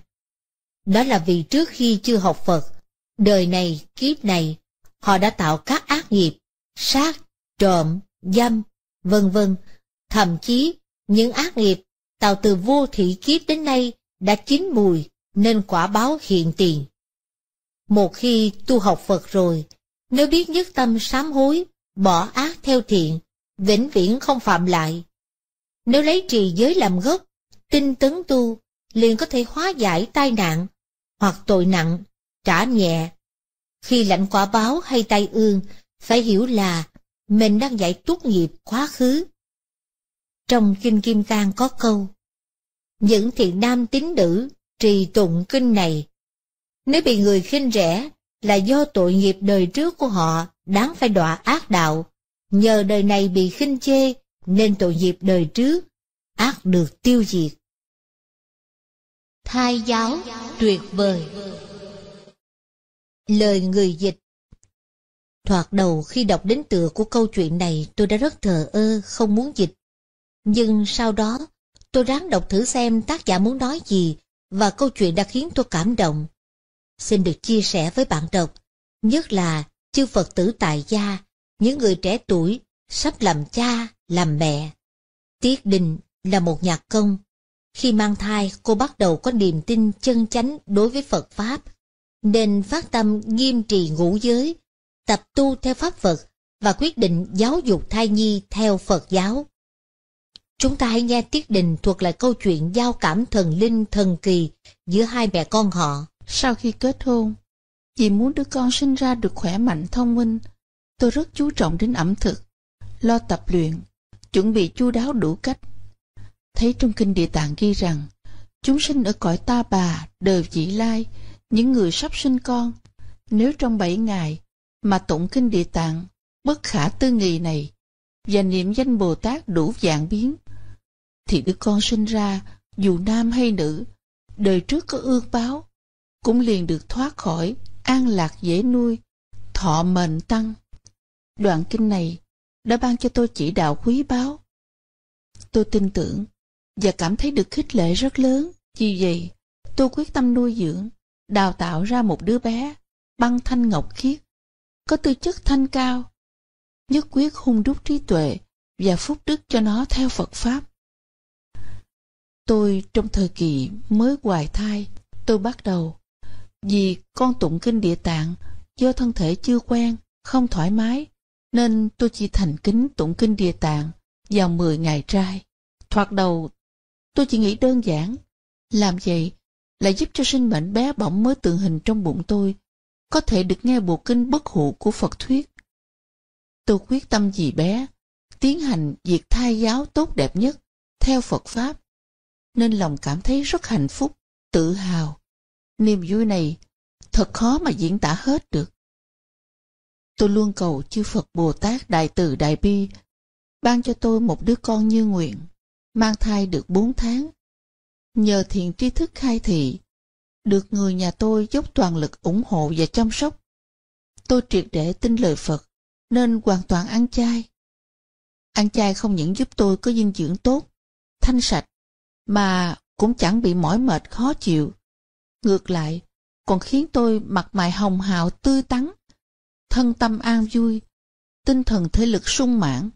đó là vì trước khi chưa học Phật, đời này, kiếp này, họ đã tạo các ác nghiệp, sát, trộm, dâm, vân vân. Thậm chí, những ác nghiệp tạo từ vô thị kiếp đến nay đã chín mùi nên quả báo hiện tiền. Một khi tu học Phật rồi, nếu biết nhất tâm sám hối, bỏ ác theo thiện, vĩnh viễn không phạm lại. Nếu lấy trì giới làm gốc, tinh tấn tu, liền có thể hóa giải tai nạn, hoặc tội nặng, trả nhẹ. Khi lãnh quả báo hay tai ương, phải hiểu là mình đang giải trút nghiệp quá khứ. Trong Kinh Kim Cang có câu, những thiện nam tín nữ trì tụng kinh này, nếu bị người khinh rẻ là do tội nghiệp đời trước của họ đáng phải đọa ác đạo, nhờ đời này bị khinh chê nên tội nghiệp đời trước ác được tiêu diệt. Thai giáo tuyệt vời Lời người dịch Thoạt đầu khi đọc đến tựa của câu chuyện này tôi đã rất thờ ơ, không muốn dịch. Nhưng sau đó tôi ráng đọc thử xem tác giả muốn nói gì và câu chuyện đã khiến tôi cảm động. Xin được chia sẻ với bạn đọc, nhất là chư Phật tử tại gia, những người trẻ tuổi sắp làm cha, làm mẹ. Tiết Đình là một nhạc công khi mang thai, cô bắt đầu có niềm tin chân chánh đối với Phật Pháp, nên phát tâm nghiêm trì ngũ giới, tập tu theo Pháp Phật và quyết định giáo dục thai nhi theo Phật giáo. Chúng ta hãy nghe Tiết Đình thuộc lại câu chuyện giao cảm thần linh thần kỳ giữa hai mẹ con họ. Sau khi kết hôn, vì muốn đứa con sinh ra được khỏe mạnh thông minh, tôi rất chú trọng đến ẩm thực, lo tập luyện, chuẩn bị chu đáo đủ cách Thấy trong kinh địa tạng ghi rằng, chúng sinh ở cõi ta bà, đời vị lai, những người sắp sinh con, nếu trong bảy ngày mà tụng kinh địa tạng, bất khả tư nghị này, và niệm danh Bồ Tát đủ dạng biến, thì đứa con sinh ra, dù nam hay nữ, đời trước có ương báo, cũng liền được thoát khỏi, an lạc dễ nuôi, thọ mệnh tăng. Đoạn kinh này đã ban cho tôi chỉ đạo quý báo Tôi tin tưởng, và cảm thấy được khích lệ rất lớn. Vì vậy, tôi quyết tâm nuôi dưỡng, đào tạo ra một đứa bé, băng thanh ngọc khiết, có tư chất thanh cao, nhất quyết hung đúc trí tuệ và phúc đức cho nó theo Phật Pháp. Tôi trong thời kỳ mới hoài thai, tôi bắt đầu, vì con tụng kinh địa tạng, do thân thể chưa quen, không thoải mái, nên tôi chỉ thành kính tụng kinh địa tạng vào 10 ngày trai. Thoạt đầu Tôi chỉ nghĩ đơn giản. Làm vậy là giúp cho sinh mệnh bé bỏng mới tượng hình trong bụng tôi, có thể được nghe bộ kinh bất hủ của Phật thuyết. Tôi quyết tâm gì bé, tiến hành việc thai giáo tốt đẹp nhất, theo Phật Pháp, nên lòng cảm thấy rất hạnh phúc, tự hào. Niềm vui này thật khó mà diễn tả hết được. Tôi luôn cầu chư Phật Bồ Tát Đại Từ Đại Bi ban cho tôi một đứa con như nguyện mang thai được bốn tháng. Nhờ thiện tri thức khai thị, được người nhà tôi dốc toàn lực ủng hộ và chăm sóc. Tôi triệt để tin lời Phật, nên hoàn toàn ăn chay. Ăn chay không những giúp tôi có dinh dưỡng tốt, thanh sạch, mà cũng chẳng bị mỏi mệt khó chịu. Ngược lại, còn khiến tôi mặt mày hồng hào tươi tắn, thân tâm an vui, tinh thần thể lực sung mãn.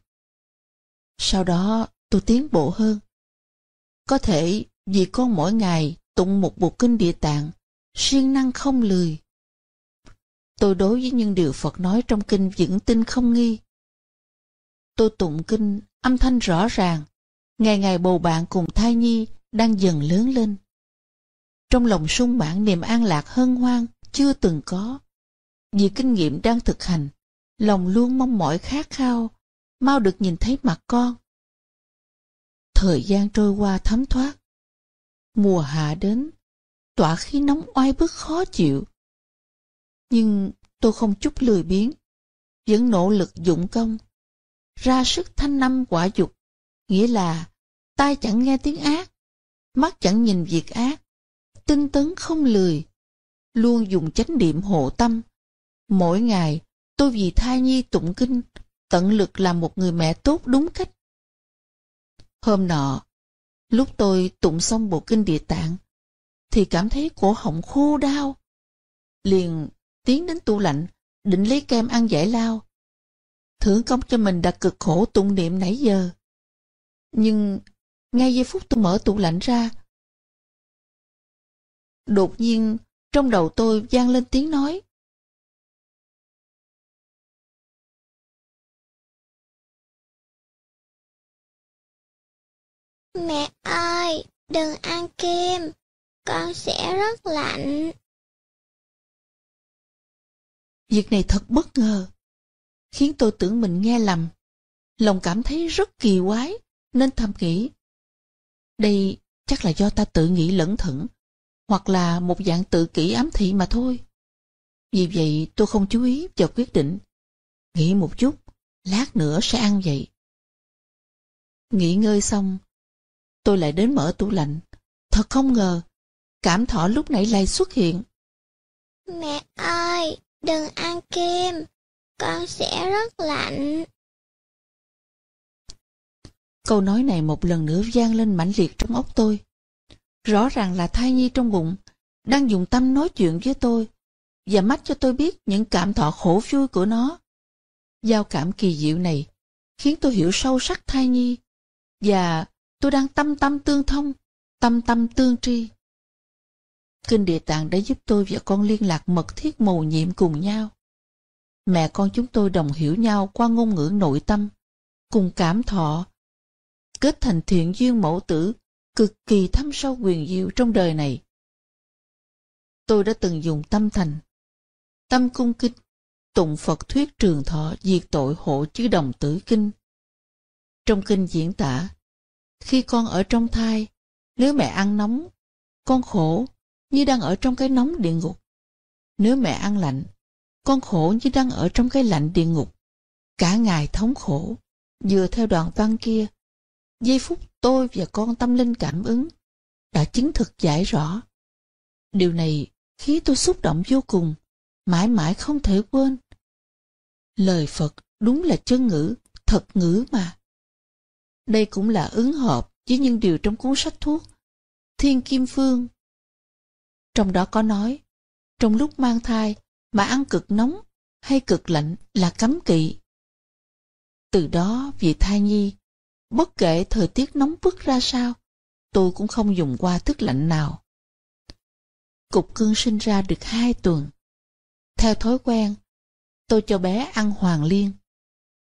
Sau đó tôi tiến bộ hơn. Có thể vì con mỗi ngày tụng một bộ kinh địa tạng, siêng năng không lười. Tôi đối với những điều Phật nói trong kinh vững tin không nghi. Tôi tụng kinh, âm thanh rõ ràng, ngày ngày bầu bạn cùng thai nhi đang dần lớn lên. Trong lòng sung mãn niềm an lạc hân hoan chưa từng có. Vì kinh nghiệm đang thực hành, lòng luôn mong mỏi khát khao, mau được nhìn thấy mặt con. Thời gian trôi qua thấm thoát. Mùa hạ đến, tỏa khí nóng oai bức khó chịu. Nhưng tôi không chút lười biếng, vẫn nỗ lực dụng công, ra sức thanh năm quả dục, nghĩa là tai chẳng nghe tiếng ác, mắt chẳng nhìn việc ác, tinh tấn không lười, luôn dùng chánh niệm hộ tâm. Mỗi ngày, tôi vì thai nhi tụng kinh, tận lực làm một người mẹ tốt đúng cách, Hôm nọ, lúc tôi tụng xong bộ kinh địa tạng, thì cảm thấy cổ họng khô đau. Liền tiến đến tủ lạnh, định lấy kem ăn giải lao. Thưởng công cho mình đã cực khổ tụng niệm nãy giờ. Nhưng ngay giây phút tôi mở tủ lạnh ra, đột nhiên trong đầu tôi vang lên tiếng nói. Mẹ ơi, đừng ăn kem, con sẽ rất lạnh. Việc này thật bất ngờ, khiến tôi tưởng mình nghe lầm. Lòng cảm thấy rất kỳ quái, nên thầm nghĩ. Đây chắc là do ta tự nghĩ lẫn thẩn, hoặc là một dạng tự kỷ ám thị mà thôi. Vì vậy tôi không chú ý vào quyết định. Nghĩ một chút, lát nữa sẽ ăn vậy. Nghỉ ngơi xong, tôi lại đến mở tủ lạnh. Thật không ngờ, cảm thọ lúc nãy lại xuất hiện. Mẹ ơi, đừng ăn kem, con sẽ rất lạnh. Câu nói này một lần nữa vang lên mãnh liệt trong óc tôi. Rõ ràng là thai nhi trong bụng, đang dùng tâm nói chuyện với tôi, và mách cho tôi biết những cảm thọ khổ vui của nó. Giao cảm kỳ diệu này khiến tôi hiểu sâu sắc thai nhi, và tôi đang tâm tâm tương thông, tâm tâm tương tri. Kinh Địa Tạng đã giúp tôi và con liên lạc mật thiết mầu nhiệm cùng nhau. Mẹ con chúng tôi đồng hiểu nhau qua ngôn ngữ nội tâm, cùng cảm thọ, kết thành thiện duyên mẫu tử cực kỳ thâm sâu quyền diệu trong đời này. Tôi đã từng dùng tâm thành, tâm cung kinh tụng Phật thuyết trường thọ diệt tội hộ chứ đồng tử kinh. Trong kinh diễn tả, khi con ở trong thai, nếu mẹ ăn nóng, con khổ như đang ở trong cái nóng địa ngục. Nếu mẹ ăn lạnh, con khổ như đang ở trong cái lạnh địa ngục. Cả ngày thống khổ, vừa theo đoạn văn kia. Giây phút tôi và con tâm linh cảm ứng đã chứng thực giải rõ. Điều này khiến tôi xúc động vô cùng, mãi mãi không thể quên. Lời Phật đúng là chân ngữ, thật ngữ mà. Đây cũng là ứng hợp với những điều trong cuốn sách thuốc Thiên Kim Phương. Trong đó có nói, trong lúc mang thai mà ăn cực nóng hay cực lạnh là cấm kỵ. Từ đó vì thai nhi, bất kể thời tiết nóng bức ra sao, tôi cũng không dùng qua thức lạnh nào. Cục cưng sinh ra được hai tuần. Theo thói quen, tôi cho bé ăn hoàng liên,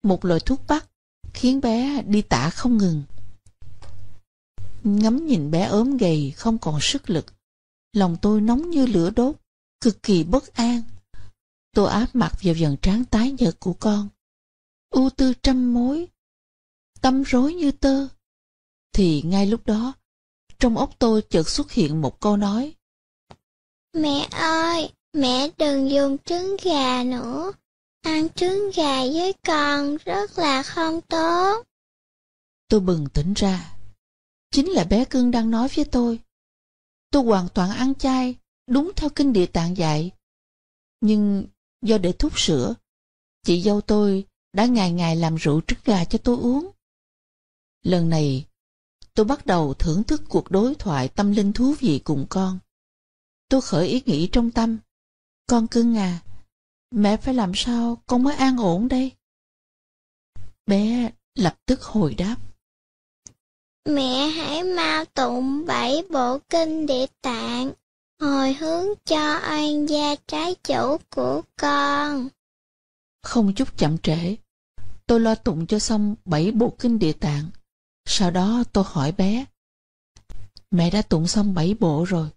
một loại thuốc bắc khiến bé đi tả không ngừng. Ngắm nhìn bé ốm gầy, không còn sức lực. Lòng tôi nóng như lửa đốt, cực kỳ bất an. Tôi áp mặt vào dần trán tái nhợt của con. ưu tư trăm mối, tâm rối như tơ. Thì ngay lúc đó, trong óc tôi chợt xuất hiện một câu nói. Mẹ ơi, mẹ đừng dùng trứng gà nữa, Ăn trứng gà với con rất là không tốt. Tôi bừng tỉnh ra. Chính là bé cưng đang nói với tôi. Tôi hoàn toàn ăn chay, đúng theo kinh địa tạng dạy. Nhưng do để thuốc sữa, chị dâu tôi đã ngày ngày làm rượu trứng gà cho tôi uống. Lần này, tôi bắt đầu thưởng thức cuộc đối thoại tâm linh thú vị cùng con. Tôi khởi ý nghĩ trong tâm. Con cưng à, Mẹ phải làm sao con mới an ổn đây? Bé lập tức hồi đáp. Mẹ hãy mau tụng bảy bộ kinh địa tạng, hồi hướng cho an gia trái chủ của con. Không chút chậm trễ, tôi lo tụng cho xong bảy bộ kinh địa tạng. Sau đó tôi hỏi bé. Mẹ đã tụng xong bảy bộ rồi,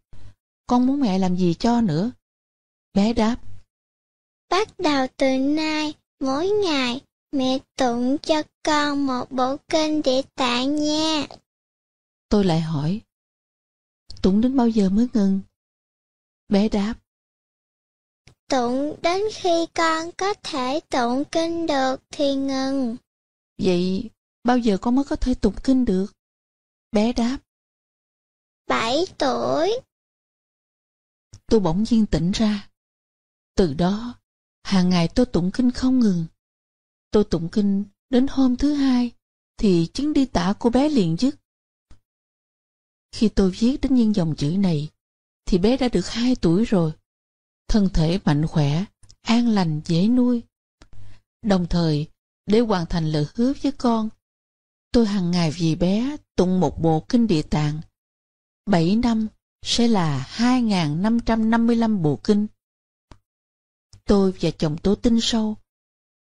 con muốn mẹ làm gì cho nữa? Bé đáp. Bắt đầu từ nay, mỗi ngày, mẹ tụng cho con một bộ kinh để tạng nha. Tôi lại hỏi, tụng đến bao giờ mới ngừng? Bé đáp, tụng đến khi con có thể tụng kinh được thì ngừng. Vậy bao giờ con mới có thể tụng kinh được? Bé đáp. Bảy tuổi. Tôi bỗng nhiên tỉnh ra. Từ đó, hàng ngày tôi tụng kinh không ngừng. Tôi tụng kinh đến hôm thứ hai, thì chứng đi tả của bé liền dứt. Khi tôi viết đến những dòng chữ này, thì bé đã được hai tuổi rồi. Thân thể mạnh khỏe, an lành, dễ nuôi. Đồng thời, để hoàn thành lời hứa với con, tôi hàng ngày vì bé tụng một bộ kinh địa tạng. Bảy năm sẽ là 2.555 bộ kinh. Tôi và chồng tôi tin sâu,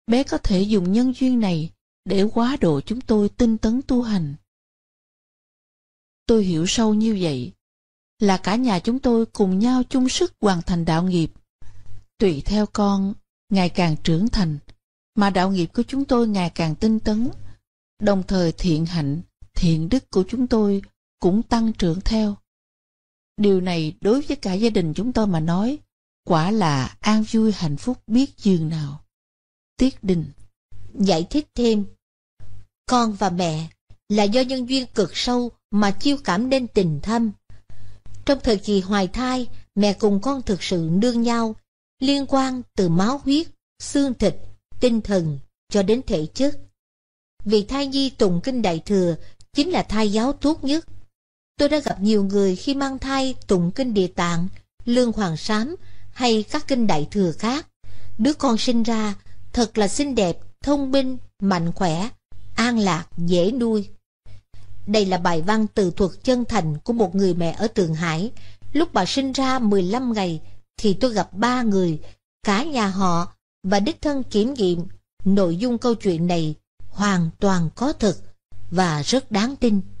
bé có thể dùng nhân duyên này để quá độ chúng tôi tinh tấn tu hành. Tôi hiểu sâu như vậy, là cả nhà chúng tôi cùng nhau chung sức hoàn thành đạo nghiệp. Tùy theo con, ngày càng trưởng thành, mà đạo nghiệp của chúng tôi ngày càng tinh tấn, đồng thời thiện hạnh, thiện đức của chúng tôi cũng tăng trưởng theo. Điều này đối với cả gia đình chúng tôi mà nói quả là an vui hạnh phúc biết dường nào. Tiết Đình Giải thích thêm Con và mẹ là do nhân duyên cực sâu mà chiêu cảm nên tình thâm. Trong thời kỳ hoài thai, mẹ cùng con thực sự nương nhau, liên quan từ máu huyết, xương thịt, tinh thần cho đến thể chất. Vì thai nhi tụng kinh đại thừa chính là thai giáo tốt nhất. Tôi đã gặp nhiều người khi mang thai tụng kinh địa tạng, lương hoàng sám hay các kinh đại thừa khác. Đứa con sinh ra thật là xinh đẹp, thông minh, mạnh khỏe, an lạc, dễ nuôi. Đây là bài văn từ thuật chân thành của một người mẹ ở Thượng Hải. Lúc bà sinh ra 15 ngày thì tôi gặp ba người, cả nhà họ và đích thân kiểm nghiệm nội dung câu chuyện này hoàn toàn có thật và rất đáng tin.